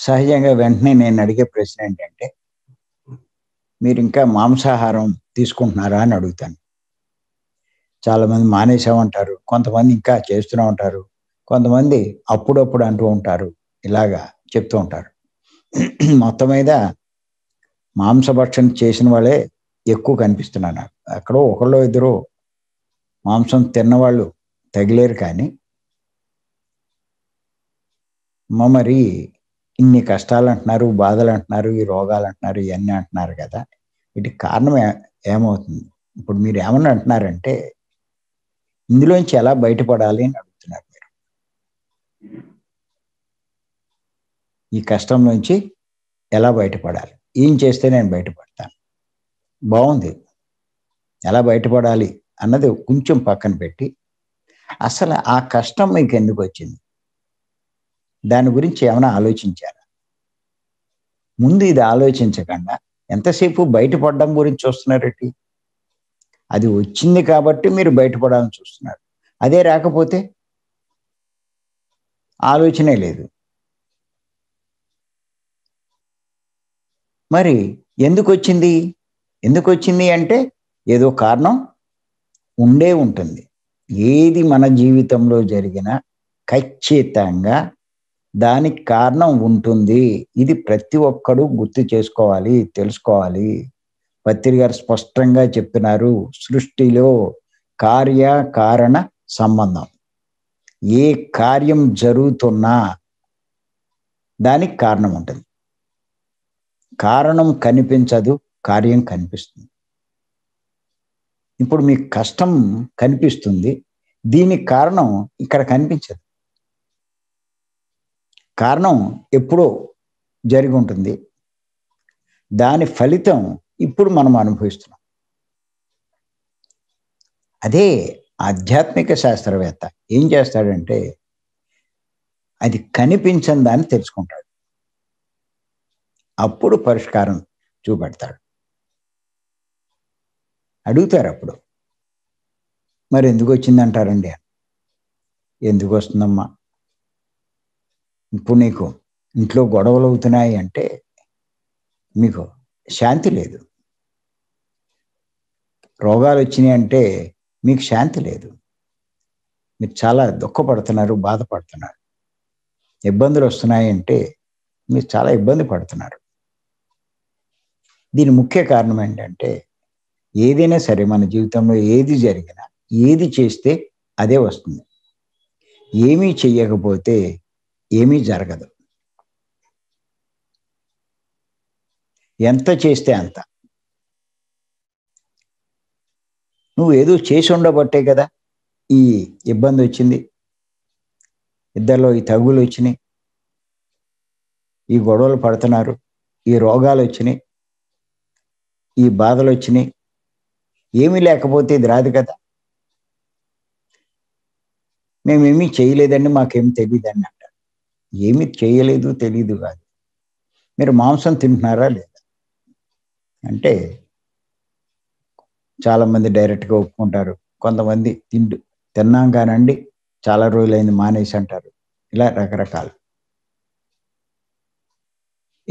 సహజంగా వెంటనే నేను అడిగే ప్రశ్న ఏంటంటే మీరు ఇంకా మాంసాహారం తీసుకుంటున్నారా అని అడుగుతాను చాలామంది మానేసామంటారు కొంతమంది ఇంకా చేస్తూనే ఉంటారు కొంతమంది అప్పుడప్పుడు అంటూ ఉంటారు ఇలాగా చెప్తూ ఉంటారు మొత్తం మీద మాంసభక్షణ చేసిన వాళ్ళే ఎక్కువ కనిపిస్తున్నారు నాకు అక్కడో ఒకళ్ళో ఇద్దరు మాంసం తిన్నవాళ్ళు తగిలేరు కానీ మా మరి ఇన్ని కష్టాలు అంటున్నారు బాధలు అంటున్నారు ఈ రోగాలు అంటున్నారు ఇవన్నీ అంటున్నారు కదా వీటికి కారణం ఏమవుతుంది ఇప్పుడు మీరు ఏమని అంటున్నారంటే ఇందులోంచి ఎలా బయటపడాలి అని అడుగుతున్నారు మీరు ఈ కష్టం నుంచి ఎలా బయటపడాలి ఏం చేస్తే నేను బయటపడతాను బాగుంది ఎలా బయటపడాలి అన్నది కొంచెం పక్కన పెట్టి అసలు ఆ కష్టం మీకు ఎందుకు వచ్చింది దాని గురించి ఏమైనా ఆలోచించారా ముందు ఇది ఆలోచించకుండా ఎంతసేపు బయటపడడం గురించి చూస్తున్నారటి అది వచ్చింది కాబట్టి మీరు బయటపడాలని చూస్తున్నారు అదే రాకపోతే ఆలోచనే లేదు మరి ఎందుకు వచ్చింది ఎందుకు వచ్చింది అంటే ఏదో కారణం ఉండే ఉంటుంది ఏది మన జీవితంలో జరిగినా ఖచ్చితంగా దానికి కారణం ఉంటుంది ఇది ప్రతి ఒక్కడు గుర్తు చేసుకోవాలి తెలుసుకోవాలి పత్రి గారు స్పష్టంగా చెప్పినారు సృష్టిలో కార్య కారణ సంబంధం ఏ కార్యం జరుగుతున్నా దానికి కారణం ఉంటుంది కారణం కనిపించదు కార్యం కనిపిస్తుంది ఇప్పుడు మీకు కష్టం కనిపిస్తుంది దీనికి కారణం ఇక్కడ కనిపించదు కారణం ఎప్పుడో జరిగి ఉంటుంది దాని ఫలితం ఇప్పుడు మనం అనుభవిస్తున్నాం అదే ఆధ్యాత్మిక శాస్త్రవేత్త ఏం చేస్తాడంటే అది కనిపించని దాన్ని తెలుసుకుంటాడు అప్పుడు పరిష్కారం చూపెడతాడు అడుగుతారు అప్పుడు మరి ఎందుకు వచ్చిందంటారండి ఎందుకు వస్తుందమ్మా ఇప్పుడు నీకు ఇంట్లో గొడవలు అవుతున్నాయి అంటే మీకు శాంతి లేదు రోగాలు వచ్చినాయి అంటే మీకు శాంతి లేదు మీరు చాలా దుఃఖపడుతున్నారు బాధపడుతున్నారు ఇబ్బందులు వస్తున్నాయి అంటే మీరు చాలా ఇబ్బంది పడుతున్నారు దీని ముఖ్య కారణం ఏంటంటే ఏదైనా సరే మన జీవితంలో ఏది జరిగినా ఏది చేస్తే అదే వస్తుంది ఏమీ చెయ్యకపోతే ఏమీ జరగదు ఎంత చేస్తే అంత నువ్వు ఏదో చేసి ఉండబట్టే కదా ఈ ఇబ్బంది వచ్చింది ఇద్దరిలో ఈ తగులు వచ్చినాయి ఈ గొడవలు పడుతున్నారు ఈ రోగాలు వచ్చినాయి ఈ బాధలు వచ్చినాయి ఏమీ లేకపోతే ఇది రాదు కదా మేమేమీ చేయలేదండి తెలియదు తెలియదండి ఏమి చేయలేదు తెలీదు కాదు మీరు మాంసం తింటున్నారా లేదా అంటే చాలామంది డైరెక్ట్గా ఒప్పుకుంటారు కొంతమంది తిండు తిన్నాం కానండి చాలా రోజులైంది మానేసి అంటారు ఇలా రకరకాలు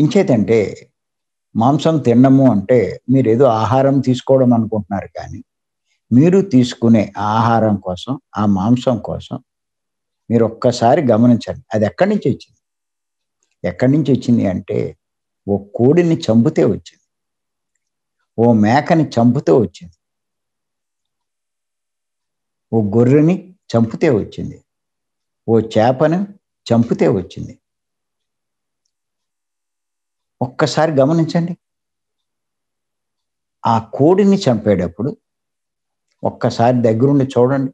ఇంకేతంటే మాంసం తినము అంటే మీరు ఏదో ఆహారం తీసుకోవడం అనుకుంటున్నారు కానీ మీరు తీసుకునే ఆహారం కోసం ఆ మాంసం కోసం మీరు ఒక్కసారి గమనించండి అది ఎక్కడి నుంచి వచ్చింది ఎక్కడి నుంచి వచ్చింది అంటే ఓ కోడిని చంపితే వచ్చింది ఓ మేకని చంపుతూ వచ్చింది ఓ గొర్రెని చంపితే వచ్చింది ఓ చేపను చంపితే వచ్చింది ఒక్కసారి గమనించండి ఆ కోడిని చంపేటప్పుడు ఒక్కసారి దగ్గరుండి చూడండి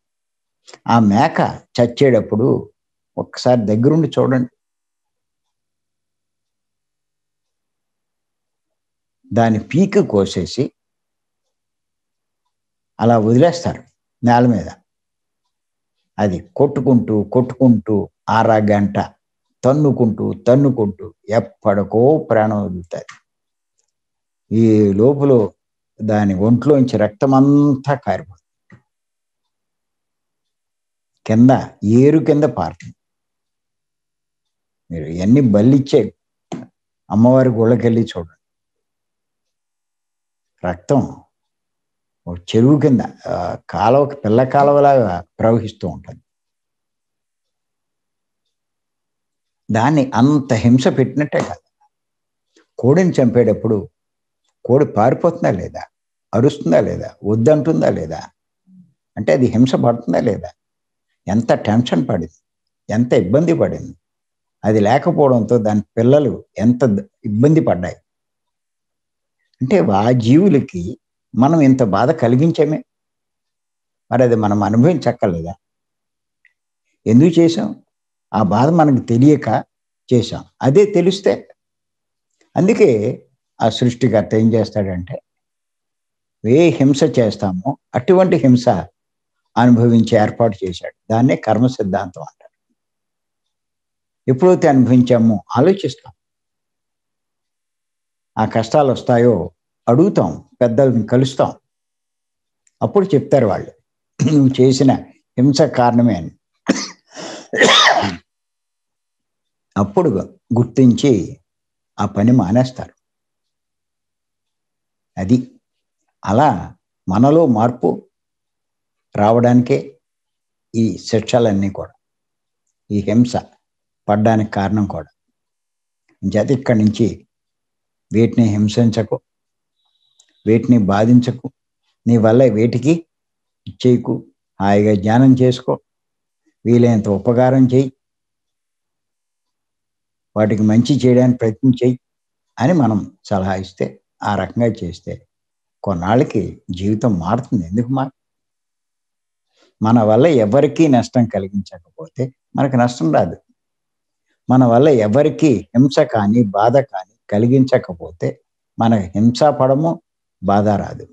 ఆ మేక చచ్చేటప్పుడు ఒక్కసారి దగ్గరుండి చూడండి దాని పీక కోసేసి అలా వదిలేస్తారు నేల మీద అది కొట్టుకుంటూ కొట్టుకుంటూ ఆర గంట తన్నుకుంటూ తన్నుకుంటూ ఎప్పటికో ప్రాణం వదులుతుంది ఈ లోపల దాని ఒంట్లోంచి అంతా కారిపోతుంది కింద ఏరు కింద పారుతుంది మీరు ఇవన్నీ బలిచ్చే అమ్మవారి గుళ్ళకెళ్ళి చూడండి రక్తం ఒక చెరువు కింద కాలువ పిల్ల కాలువలాగా ప్రవహిస్తూ ఉంటుంది దాన్ని అంత హింస పెట్టినట్టే కాదు కోడిని చంపేటప్పుడు కోడి పారిపోతుందా లేదా అరుస్తుందా లేదా వద్దంటుందా లేదా అంటే అది హింస పడుతుందా లేదా ఎంత టెన్షన్ పడింది ఎంత ఇబ్బంది పడింది అది లేకపోవడంతో దాని పిల్లలు ఎంత ఇబ్బంది పడ్డాయి అంటే ఆ జీవులకి మనం ఇంత బాధ కలిగించమే మరి అది మనం అనుభవించక్కర్లేదా ఎందుకు చేసాం ఆ బాధ మనకు తెలియక చేశాం అదే తెలిస్తే అందుకే ఆ సృష్టికర్త ఏం చేస్తాడంటే ఏ హింస చేస్తామో అటువంటి హింస అనుభవించి ఏర్పాటు చేశాడు దాన్నే కర్మ సిద్ధాంతం అంటారు ఎప్పుడైతే అనుభవించామో ఆలోచిస్తాం ఆ కష్టాలు వస్తాయో అడుగుతాం పెద్దల్ని కలుస్తాం అప్పుడు చెప్తారు వాళ్ళు నువ్వు చేసిన హింస కారణమే అని అప్పుడు గుర్తించి ఆ పని మానేస్తారు అది అలా మనలో మార్పు రావడానికే ఈ శిక్షలన్నీ కూడా ఈ హింస పడ్డానికి కారణం కూడా జతి ఇక్కడి నుంచి వీటిని హింసించకు వీటిని బాధించకు నీ వల్ల వీటికి చేయకు హాయిగా ధ్యానం చేసుకో వీలైనంత ఉపకారం చేయి వాటికి మంచి చేయడానికి ప్రయత్నం చేయి అని మనం సలహా ఇస్తే ఆ రకంగా చేస్తే కొన్నాళ్ళకి జీవితం మారుతుంది ఎందుకు మారు మన వల్ల ఎవరికీ నష్టం కలిగించకపోతే మనకు నష్టం రాదు మన వల్ల ఎవరికీ హింస కానీ బాధ కానీ కలిగించకపోతే మన హింస పడము బాధ రాదు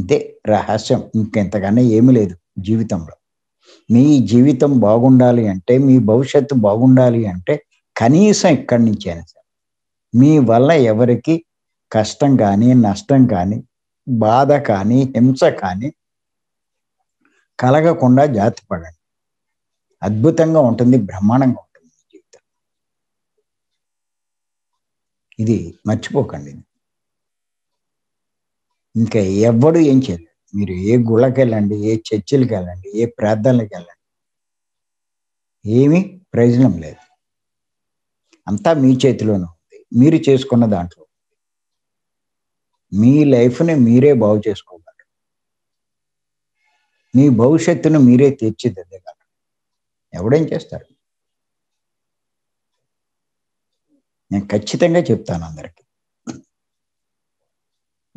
ఇదే రహస్యం ఇంకెంతగానే ఏమీ లేదు జీవితంలో మీ జీవితం బాగుండాలి అంటే మీ భవిష్యత్తు బాగుండాలి అంటే కనీసం ఇక్కడి నుంచి అయినా సరే మీ వల్ల ఎవరికి కష్టం కానీ నష్టం కానీ బాధ కానీ హింస కానీ కలగకుండా జాతి పడండి అద్భుతంగా ఉంటుంది బ్రహ్మాండంగా ఉంటుంది మీ జీవితం ఇది మర్చిపోకండి ఇంకా ఎవడు ఏం చేయలేదు మీరు ఏ గుళ్ళకి వెళ్ళండి ఏ చర్చిలకు వెళ్ళండి ఏ ప్రార్థనలకు వెళ్ళండి ఏమీ ప్రయోజనం లేదు అంతా మీ చేతిలోనే ఉంది మీరు చేసుకున్న దాంట్లో మీ లైఫ్ని మీరే బాగు చేసుకోవాలి మీ భవిష్యత్తును మీరే కాదు ఎవడేం చేస్తారు నేను ఖచ్చితంగా చెప్తాను అందరికీ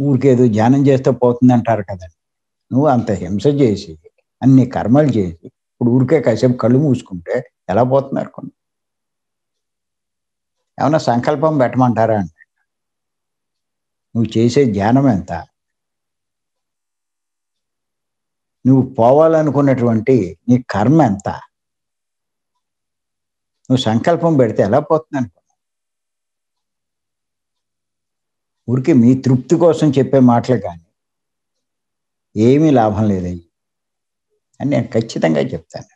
ఊరికేదో ధ్యానం చేస్తే పోతుంది అంటారు కదండి నువ్వు అంత హింస చేసి అన్ని కర్మలు చేసి ఇప్పుడు ఊరికే కాసేపు కళ్ళు మూసుకుంటే ఎలా పోతున్నారు కొన్ని ఏమైనా సంకల్పం పెట్టమంటారా అండి నువ్వు చేసే ధ్యానం ఎంత నువ్వు పోవాలనుకున్నటువంటి నీ కర్మ ఎంత నువ్వు సంకల్పం పెడితే ఎలా పోతుంది ఊరికి మీ తృప్తి కోసం చెప్పే మాటలు కానీ ఏమీ లాభం లేదయ్యి అని నేను ఖచ్చితంగా చెప్తాను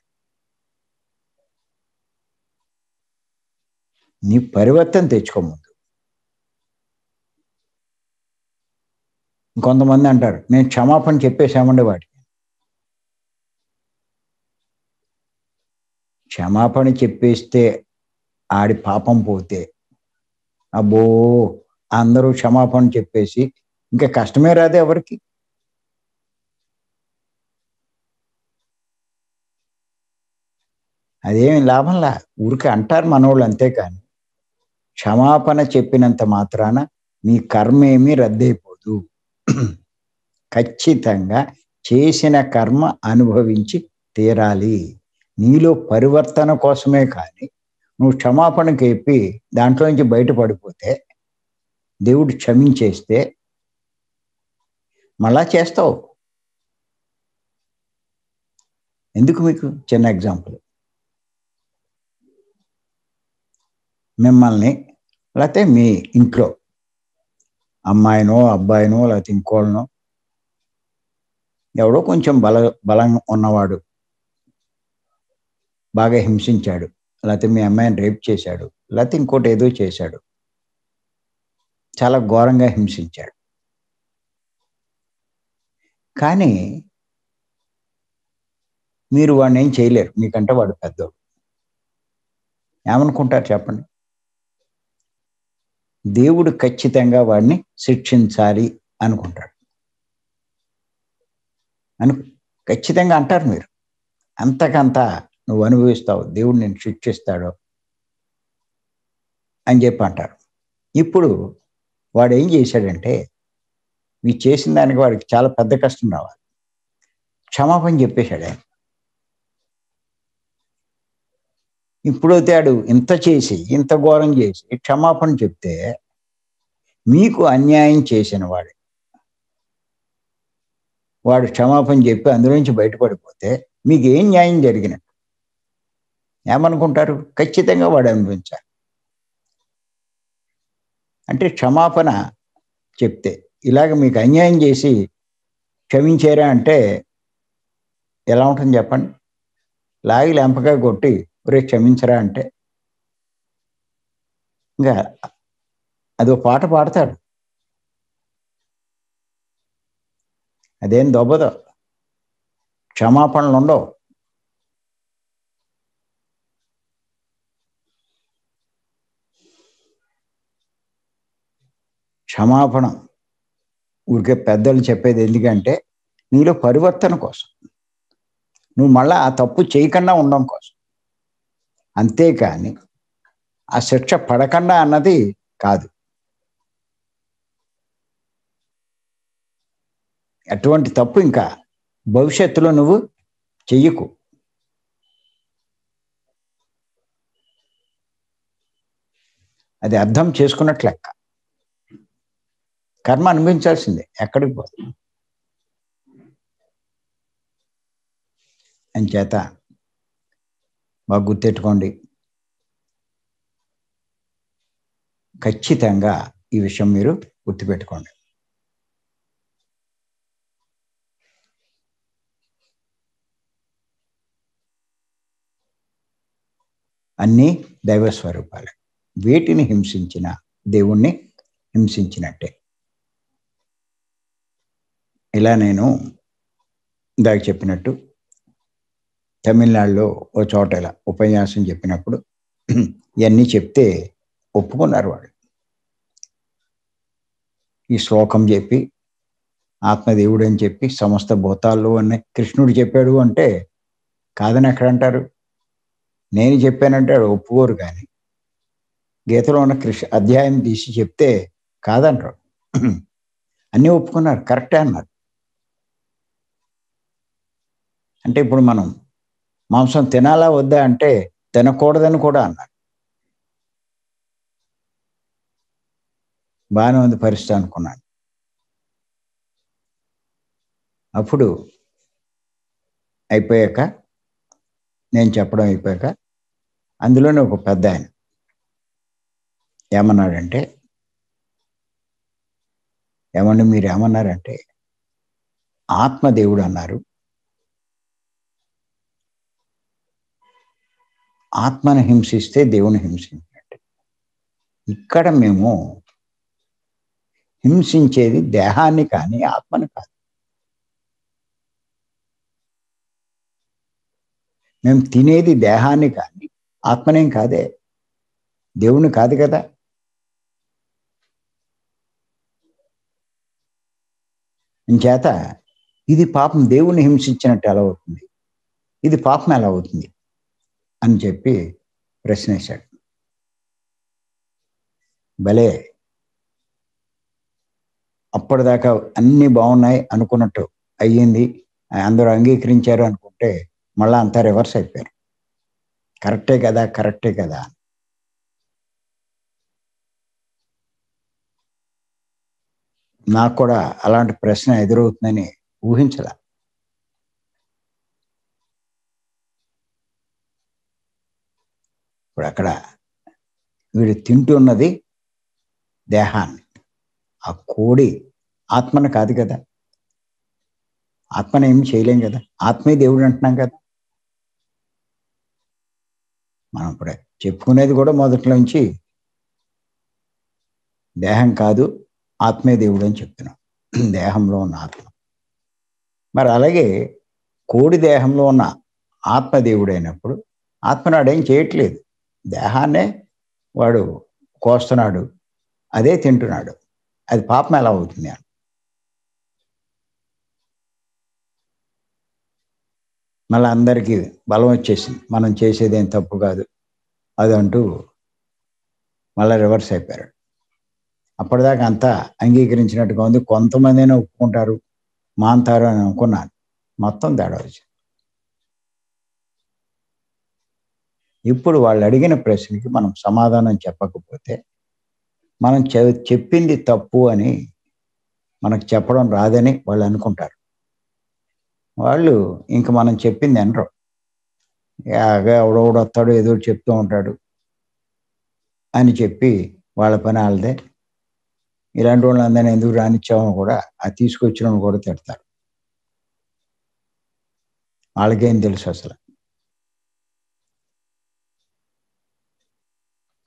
నీ పరివర్తన తెచ్చుకోముందు కొంతమంది అంటారు మేము క్షమాపణ చెప్పేశామండి వాడి క్షమాపణ చెప్పేస్తే ఆడి పాపం పోతే అబ్బో అందరూ క్షమాపణ చెప్పేసి ఇంకా కష్టమే రాదు ఎవరికి అదేమి లాభంలా ఊరికి అంటారు మనోళ్ళు అంతేకాని క్షమాపణ చెప్పినంత మాత్రాన మీ కర్మ ఏమీ రద్దయిపోదు ఖచ్చితంగా చేసిన కర్మ అనుభవించి తీరాలి నీలో పరివర్తన కోసమే కానీ నువ్వు క్షమాపణకి చెప్పి దాంట్లో నుంచి బయటపడిపోతే దేవుడు క్షమించేస్తే మళ్ళా చేస్తావు ఎందుకు మీకు చిన్న ఎగ్జాంపుల్ మిమ్మల్ని లేకపోతే మీ ఇంట్లో అమ్మాయినో అబ్బాయినో లేకపోతే ఇంకోళ్ళనో ఎవడో కొంచెం బల బలం ఉన్నవాడు బాగా హింసించాడు లేకపోతే మీ అమ్మాయిని రేప్ చేశాడు లేకపోతే ఇంకోటి ఏదో చేశాడు చాలా ఘోరంగా హింసించాడు కానీ మీరు వాడిని ఏం చేయలేరు మీకంటే వాడు పెద్దోడు ఏమనుకుంటారు చెప్పండి దేవుడు ఖచ్చితంగా వాడిని శిక్షించాలి అనుకుంటాడు అను ఖచ్చితంగా అంటారు మీరు అంతకంత నువ్వు అనుభవిస్తావు దేవుడు నేను శిక్షిస్తాడు అని చెప్పి అంటారు ఇప్పుడు వాడు ఏం చేశాడంటే మీ చేసిన దానికి వాడికి చాలా పెద్ద కష్టం రావాలి క్షమాపణ చెప్పేశాడు ఆయన ఇప్పుడైతే ఆడు ఇంత చేసి ఇంత ఘోరం చేసి క్షమాపణ చెప్తే మీకు అన్యాయం చేసిన వాడు వాడు క్షమాపణ చెప్పి అందులోంచి బయటపడిపోతే మీకు ఏం న్యాయం జరిగినట్టు ఏమనుకుంటారు ఖచ్చితంగా వాడు అనుభవించాలి అంటే క్షమాపణ చెప్తే ఇలాగ మీకు అన్యాయం చేసి క్షమించారా అంటే ఎలా ఉంటుంది చెప్పండి లాగి లెంపగా కొట్టి ఒరే క్షమించరా అంటే ఇంకా అది ఒక పాట పాడతాడు అదేం దొబ్బదో క్షమాపణలు ఉండవు క్షమాపణ ఊరికే పెద్దలు చెప్పేది ఎందుకంటే నీలో పరివర్తన కోసం నువ్వు మళ్ళీ ఆ తప్పు చేయకుండా ఉండడం కోసం అంతేకాని ఆ శిక్ష పడకుండా అన్నది కాదు అటువంటి తప్పు ఇంకా భవిష్యత్తులో నువ్వు చెయ్యకు అది అర్థం చేసుకున్నట్లెక్క కర్మ అనుభవించాల్సిందే ఎక్కడికి పోదు అని చేత బాగా గుర్తెట్టుకోండి ఖచ్చితంగా ఈ విషయం మీరు గుర్తుపెట్టుకోండి అన్నీ స్వరూపాలు వీటిని హింసించిన దేవుణ్ణి హింసించినట్టే ఇలా నేను ఇందాక చెప్పినట్టు తమిళనాడులో ఓ చోట ఇలా ఉపన్యాసం చెప్పినప్పుడు ఇవన్నీ చెప్తే ఒప్పుకున్నారు వాళ్ళు ఈ శ్లోకం చెప్పి ఆత్మదేవుడు అని చెప్పి సమస్త భూతాలు అని కృష్ణుడు చెప్పాడు అంటే కాదని ఎక్కడంటారు నేను చెప్పానంటే వాడు ఒప్పుకోరు కానీ గీతలో ఉన్న కృష్ణ అధ్యాయం తీసి చెప్తే కాదంటారు అన్నీ ఒప్పుకున్నారు కరెక్టే అన్నారు అంటే ఇప్పుడు మనం మాంసం తినాలా వద్దా అంటే తినకూడదని కూడా అన్నారు బాగానే ఉంది పరిస్థితి అనుకున్నాను అప్పుడు అయిపోయాక నేను చెప్పడం అయిపోయాక అందులోనే ఒక పెద్ద ఆయన ఏమన్నాడంటే ఏమన్నా మీరు ఏమన్నారంటే ఆత్మదేవుడు అన్నారు ఆత్మను హింసిస్తే దేవుని హింసించినట్టు ఇక్కడ మేము హింసించేది దేహాన్ని కానీ ఆత్మను కాదు మేము తినేది దేహాన్ని కానీ ఆత్మనేం కాదే దేవుని కాదు కదా చేత ఇది పాపం దేవుణ్ణి హింసించినట్టు ఎలా అవుతుంది ఇది పాపం ఎలా అవుతుంది అని చెప్పి ప్రశ్నించాడు భలే అప్పటిదాకా అన్నీ బాగున్నాయి అనుకున్నట్టు అయ్యింది అందరూ అంగీకరించారు అనుకుంటే మళ్ళీ అంతా రివర్స్ అయిపోయారు కరెక్టే కదా కరెక్టే కదా నాకు కూడా అలాంటి ప్రశ్న ఎదురవుతుందని ఊహించలే ఇప్పుడు అక్కడ వీడు తింటున్నది దేహాన్ని ఆ కోడి ఆత్మను కాదు కదా ఆత్మను ఏం చేయలేం కదా ఆత్మే దేవుడు అంటున్నాం కదా మనం ఇప్పుడు చెప్పుకునేది కూడా మొదట్లోంచి దేహం కాదు ఆత్మే దేవుడు అని చెప్తున్నాం దేహంలో ఉన్న ఆత్మ మరి అలాగే కోడి దేహంలో ఉన్న ఆత్మ దేవుడైనప్పుడు ఆత్మ నాడేం చేయట్లేదు దేహాన్నే వాడు కోస్తున్నాడు అదే తింటున్నాడు అది పాపం ఎలా అవుతుంది అని మళ్ళీ అందరికీ బలం వచ్చేసింది మనం చేసేదేం తప్పు కాదు అది అంటూ మళ్ళీ రివర్స్ అయిపోయారు అప్పటిదాకా అంతా అంగీకరించినట్టుగా ఉంది కొంతమందినే ఒప్పుకుంటారు మాంతారు అని అనుకున్నాను మొత్తం తేడా వచ్చింది ఇప్పుడు వాళ్ళు అడిగిన ప్రశ్నకి మనం సమాధానం చెప్పకపోతే మనం చెప్పింది తప్పు అని మనకు చెప్పడం రాదని వాళ్ళు అనుకుంటారు వాళ్ళు ఇంక మనం చెప్పింది అనరు ఎవడోడొస్తాడు ఏదో చెప్తూ ఉంటాడు అని చెప్పి వాళ్ళ పని వాళ్ళదే ఇలాంటి అందరినీ ఎందుకు రానిచ్చామని కూడా ఆ తీసుకొచ్చిన కూడా తిడతారు వాళ్ళకేం తెలుసు అసలు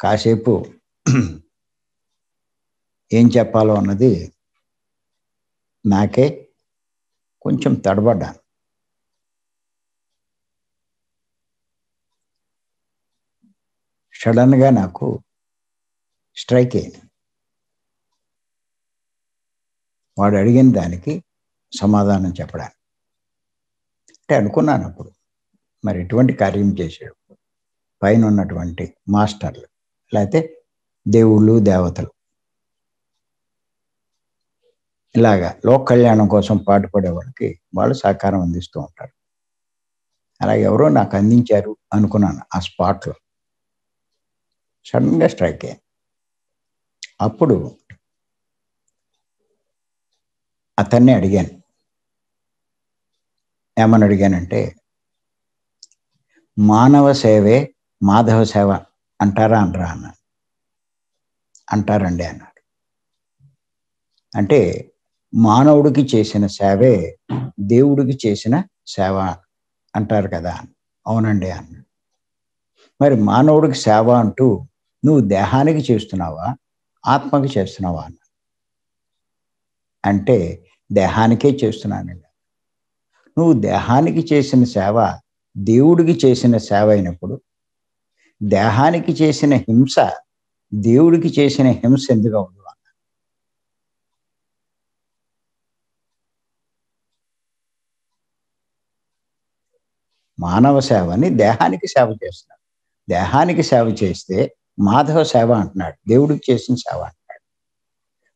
కాసేపు ఏం చెప్పాలో అన్నది నాకే కొంచెం తడబడ్డాను సడన్గా నాకు స్ట్రైక్ అయింది వాడు అడిగిన దానికి సమాధానం చెప్పడానికి అంటే అనుకున్నాను అప్పుడు మరి ఎటువంటి కార్యం చేశాడు పైన ఉన్నటువంటి మాస్టర్లు లేకపోతే దేవుళ్ళు దేవతలు ఇలాగా లోక కళ్యాణం కోసం పాటుపడే వాళ్ళకి వాళ్ళు సహకారం అందిస్తూ ఉంటారు అలాగే ఎవరో నాకు అందించారు అనుకున్నాను ఆ స్పాట్లో సడన్గా స్ట్రైక్ అయ్యాను అప్పుడు అతన్ని అడిగాను ఏమని అడిగానంటే మానవ సేవే మాధవ సేవ అంటారా అనరా అన్నాడు అంటారండి అన్నాడు అంటే మానవుడికి చేసిన సేవే దేవుడికి చేసిన సేవ అంటారు కదా అవునండి అన్నాడు మరి మానవుడికి సేవ అంటూ నువ్వు దేహానికి చేస్తున్నావా ఆత్మకి చేస్తున్నావా అన్నాడు అంటే దేహానికే చేస్తున్నానండి నువ్వు దేహానికి చేసిన సేవ దేవుడికి చేసిన సేవ అయినప్పుడు దేహానికి చేసిన హింస దేవుడికి చేసిన హింస ఎందుకు అన్న మానవ సేవని దేహానికి సేవ చేస్తున్నాడు దేహానికి సేవ చేస్తే మాధవ సేవ అంటున్నాడు దేవుడికి చేసిన సేవ అంటున్నాడు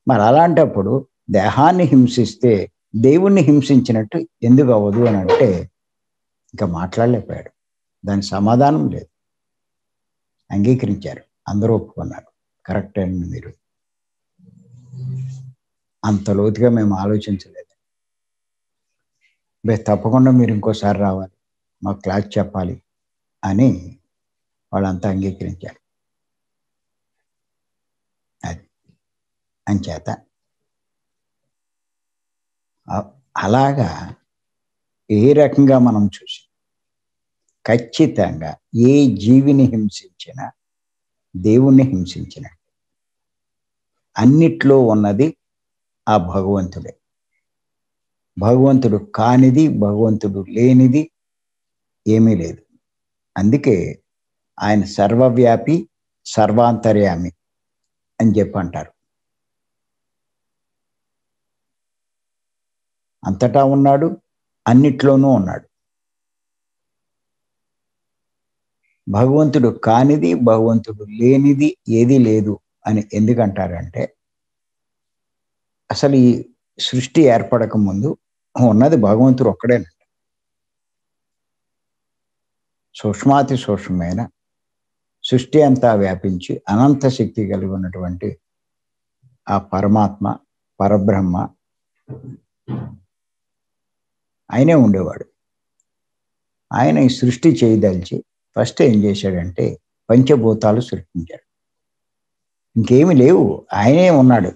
మరి అలాంటప్పుడు దేహాన్ని హింసిస్తే దేవుణ్ణి హింసించినట్టు ఎందుకు అవ్వదు అని అంటే ఇంకా మాట్లాడలేకపోయాడు దాని సమాధానం లేదు అంగీకరించారు అందరూ ఒప్పుకున్నారు కరెక్ట్ అండి మీరు అంత లోతుగా మేము ఆలోచించలేదు తప్పకుండా మీరు ఇంకోసారి రావాలి మా క్లాస్ చెప్పాలి అని వాళ్ళంతా అంగీకరించారు అది అంచేత అలాగా ఏ రకంగా మనం చూసాం ఖచ్చితంగా ఏ జీవిని హింసించినా దేవుణ్ణి హింసించిన అన్నిట్లో ఉన్నది ఆ భగవంతుడే భగవంతుడు కానిది భగవంతుడు లేనిది ఏమీ లేదు అందుకే ఆయన సర్వవ్యాపి సర్వాంతర్యామి అని చెప్పి అంటారు అంతటా ఉన్నాడు అన్నిట్లోనూ ఉన్నాడు భగవంతుడు కానిది భగవంతుడు లేనిది ఏది లేదు అని ఎందుకంటారంటే అసలు ఈ సృష్టి ఏర్పడక ముందు ఉన్నది భగవంతుడు ఒక్కడేనంట సూక్ష్మాతి సూక్ష్మమైన సృష్టి అంతా వ్యాపించి అనంత శక్తి కలిగి ఉన్నటువంటి ఆ పరమాత్మ పరబ్రహ్మ ఆయనే ఉండేవాడు ఆయన ఈ సృష్టి చేయదలిచి ఫస్ట్ ఏం చేశాడంటే పంచభూతాలు సృష్టించాడు ఇంకేమి లేవు ఆయనే ఉన్నాడు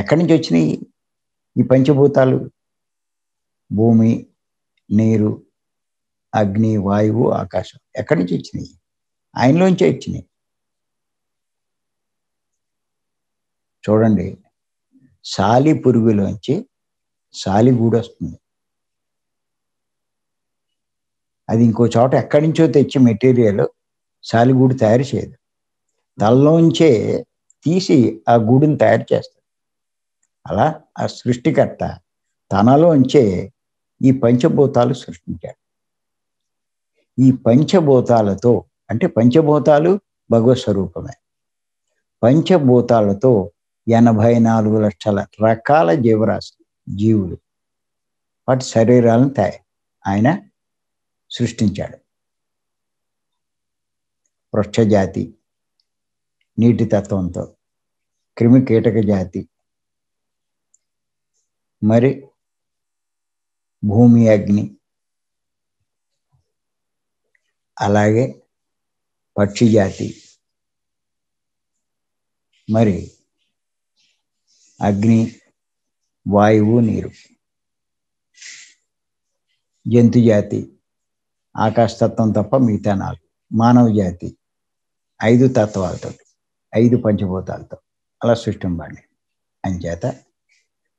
ఎక్కడి నుంచి వచ్చినాయి ఈ పంచభూతాలు భూమి నీరు అగ్ని వాయువు ఆకాశం ఎక్కడి నుంచి వచ్చినాయి ఆయనలోంచే వచ్చినాయి చూడండి సాలి పురుగులోంచి సాలి గూడొస్తుంది వస్తుంది అది ఇంకో చోట ఎక్కడి నుంచో తెచ్చి మెటీరియల్ సాలిగూడు తయారు చేయదు తలలోంచే తీసి ఆ గూడును తయారు చేస్తాడు అలా ఆ సృష్టికర్త తనలోంచే ఈ పంచభూతాలు సృష్టించాడు ఈ పంచభూతాలతో అంటే పంచభూతాలు భగవత్ స్వరూపమే పంచభూతాలతో ఎనభై నాలుగు లక్షల రకాల జీవరాశి జీవులు వాటి శరీరాలను తయారు ఆయన సృష్టించాడు వృక్షజాతి నీటి తత్వంతో క్రిమి కీటక జాతి మరి భూమి అగ్ని అలాగే పక్షి జాతి మరి అగ్ని వాయువు నీరు జంతు జాతి ఆకాశతత్వం తప్ప మిగతా నాలుగు మానవ జాతి ఐదు తత్వాలతో ఐదు పంచభూతాలతో అలా సృష్టింపండి అంచేత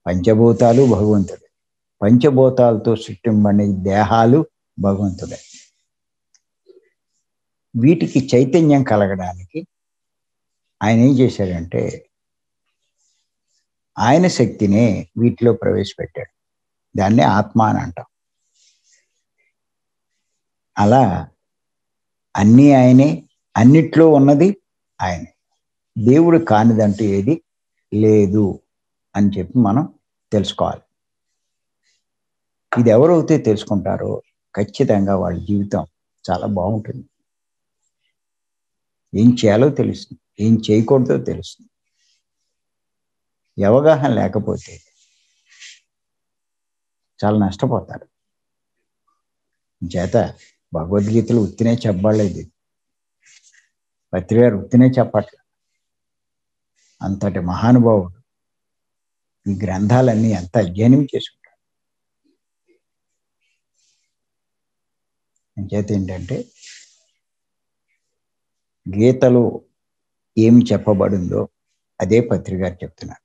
పంచభూతాలు భగవంతుడు పంచభూతాలతో సృష్టింపండి దేహాలు భగవంతుడే వీటికి చైతన్యం కలగడానికి ఆయన ఏం చేశాడంటే ఆయన శక్తినే వీటిలో ప్రవేశపెట్టాడు దాన్నే ఆత్మ అని అంటాం అలా అన్నీ ఆయనే అన్నిట్లో ఉన్నది ఆయనే దేవుడు కానిదంటూ ఏది లేదు అని చెప్పి మనం తెలుసుకోవాలి ఇది ఎవరైతే తెలుసుకుంటారో ఖచ్చితంగా వాళ్ళ జీవితం చాలా బాగుంటుంది ఏం చేయాలో తెలుస్తుంది ఏం చేయకూడదో తెలుస్తుంది అవగాహన లేకపోతే చాలా నష్టపోతారు చేత భగవద్గీతలు ఉత్తినే చెప్పలేదు పత్రిగారు ఉత్తినే చెప్పట్ల అంతటి మహానుభావుడు ఈ గ్రంథాలన్నీ ఎంత అధ్యయనం చేసుకుంటారు అంచేత ఏంటంటే గీతలో ఏమి చెప్పబడిందో అదే పత్రికారు చెప్తున్నారు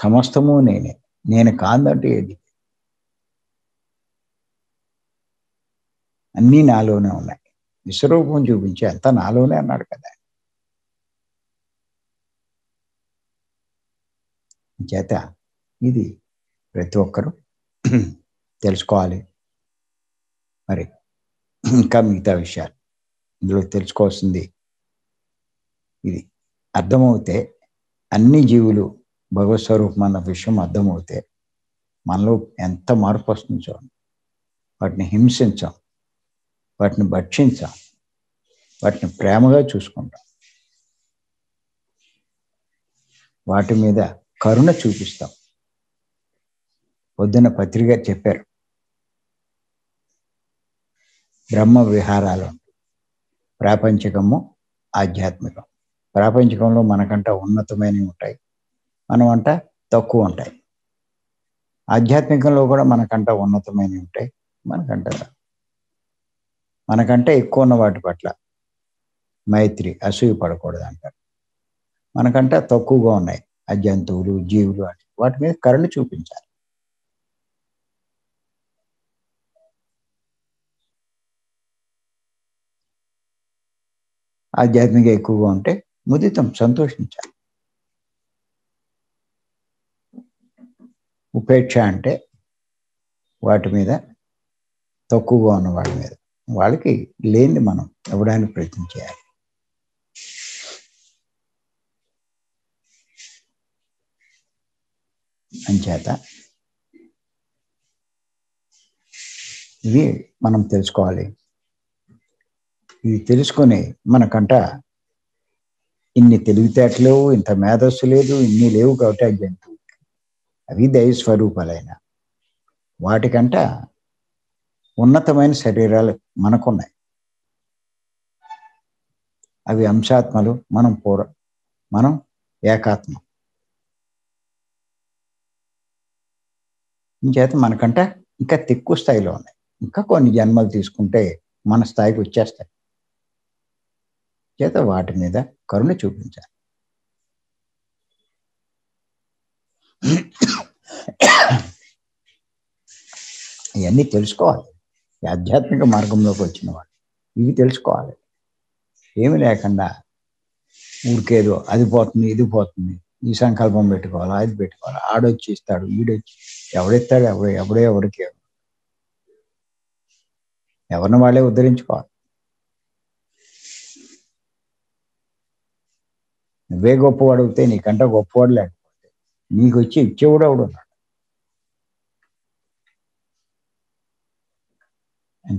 సమస్తము నేనే నేను కాదంటే ఏది అన్నీ నాలోనే ఉన్నాయి విశ్వరూపం చూపించి అంత నాలోనే అన్నాడు కదా చేత ఇది ప్రతి ఒక్కరూ తెలుసుకోవాలి మరి ఇంకా మిగతా విషయాలు ఇందులో తెలుసుకోవాల్సింది ఇది అర్థమవుతే అన్ని జీవులు భగవత్ స్వరూపం అన్న విషయం అర్థమవుతే మనలో ఎంత మార్పు వస్తుంది చూడండి వాటిని హింసించాం వాటిని భక్షించాం వాటిని ప్రేమగా చూసుకుంటాం వాటి మీద కరుణ చూపిస్తాం పొద్దున పత్రిక చెప్పారు బ్రహ్మ విహారాలు ప్రాపంచికము ఆధ్యాత్మికం ప్రాపంచికంలో మనకంట ఉన్నతమైనవి ఉంటాయి మనమంట తక్కువ ఉంటాయి ఆధ్యాత్మికంలో కూడా మనకంట ఉన్నతమైనవి ఉంటాయి మనకంట మనకంటే ఎక్కువ ఉన్న వాటి పట్ల మైత్రి అసూయ పడకూడదు అంటారు మనకంటే తక్కువగా ఉన్నాయి ఆ జంతువులు జీవులు అంటే వాటి మీద కరుణ చూపించాలి ఆధ్యాత్మిక ఎక్కువగా ఉంటే ముదితం సంతోషించాలి ఉపేక్ష అంటే వాటి మీద తక్కువగా ఉన్న వాటి మీద వాళ్ళకి లేని మనం ఇవ్వడానికి ప్రయత్నం చేయాలి అంచేత ఇవి మనం తెలుసుకోవాలి ఇవి తెలుసుకొని మనకంట ఇన్ని తెలివితేటలు ఇంత మేధస్సు లేదు ఇన్ని లేవు కాబట్టి అవి జంతువు అవి దైవ స్వరూపాలైన వాటికంట ఉన్నతమైన శరీరాలు మనకున్నాయి అవి అంశాత్మలు మనం పూర మనం ఏకాత్మ ఇంచేత మనకంటే ఇంకా తిక్కు స్థాయిలో ఉన్నాయి ఇంకా కొన్ని జన్మలు తీసుకుంటే మన స్థాయికి వచ్చేస్తాయి చేత వాటి మీద కరుణ చూపించాలి ఇవన్నీ తెలుసుకోవాలి ఆధ్యాత్మిక మార్గంలోకి వచ్చిన వాళ్ళు ఇవి తెలుసుకోవాలి ఏమి లేకుండా ఊరికేదో అది పోతుంది ఇది పోతుంది ఈ సంకల్పం పెట్టుకోవాలా అది పెట్టుకోవాలి ఆడొచ్చి ఇస్తాడు వీడొచ్చి ఎవడెత్తాడు ఎవడు ఎవడో ఎవరికి ఎవరిని వాళ్ళే ఉద్ధరించుకోవాలి నువ్వే గొప్పవాడు అవుతాయి నీకంటే గొప్పవాడు లేకపోతే నీకు వచ్చి ఇచ్చేవాడు ఎవడున్నాడు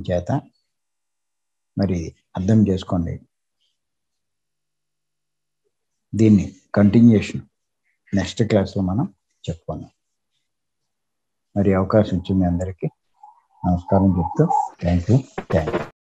చేత మరి అర్థం చేసుకోండి దీన్ని కంటిన్యూషన్ నెక్స్ట్ క్లాస్లో మనం చెప్పుకుందాం మరి అవకాశం ఇచ్చింది అందరికీ నమస్కారం చెప్తూ థ్యాంక్ యూ థ్యాంక్ యూ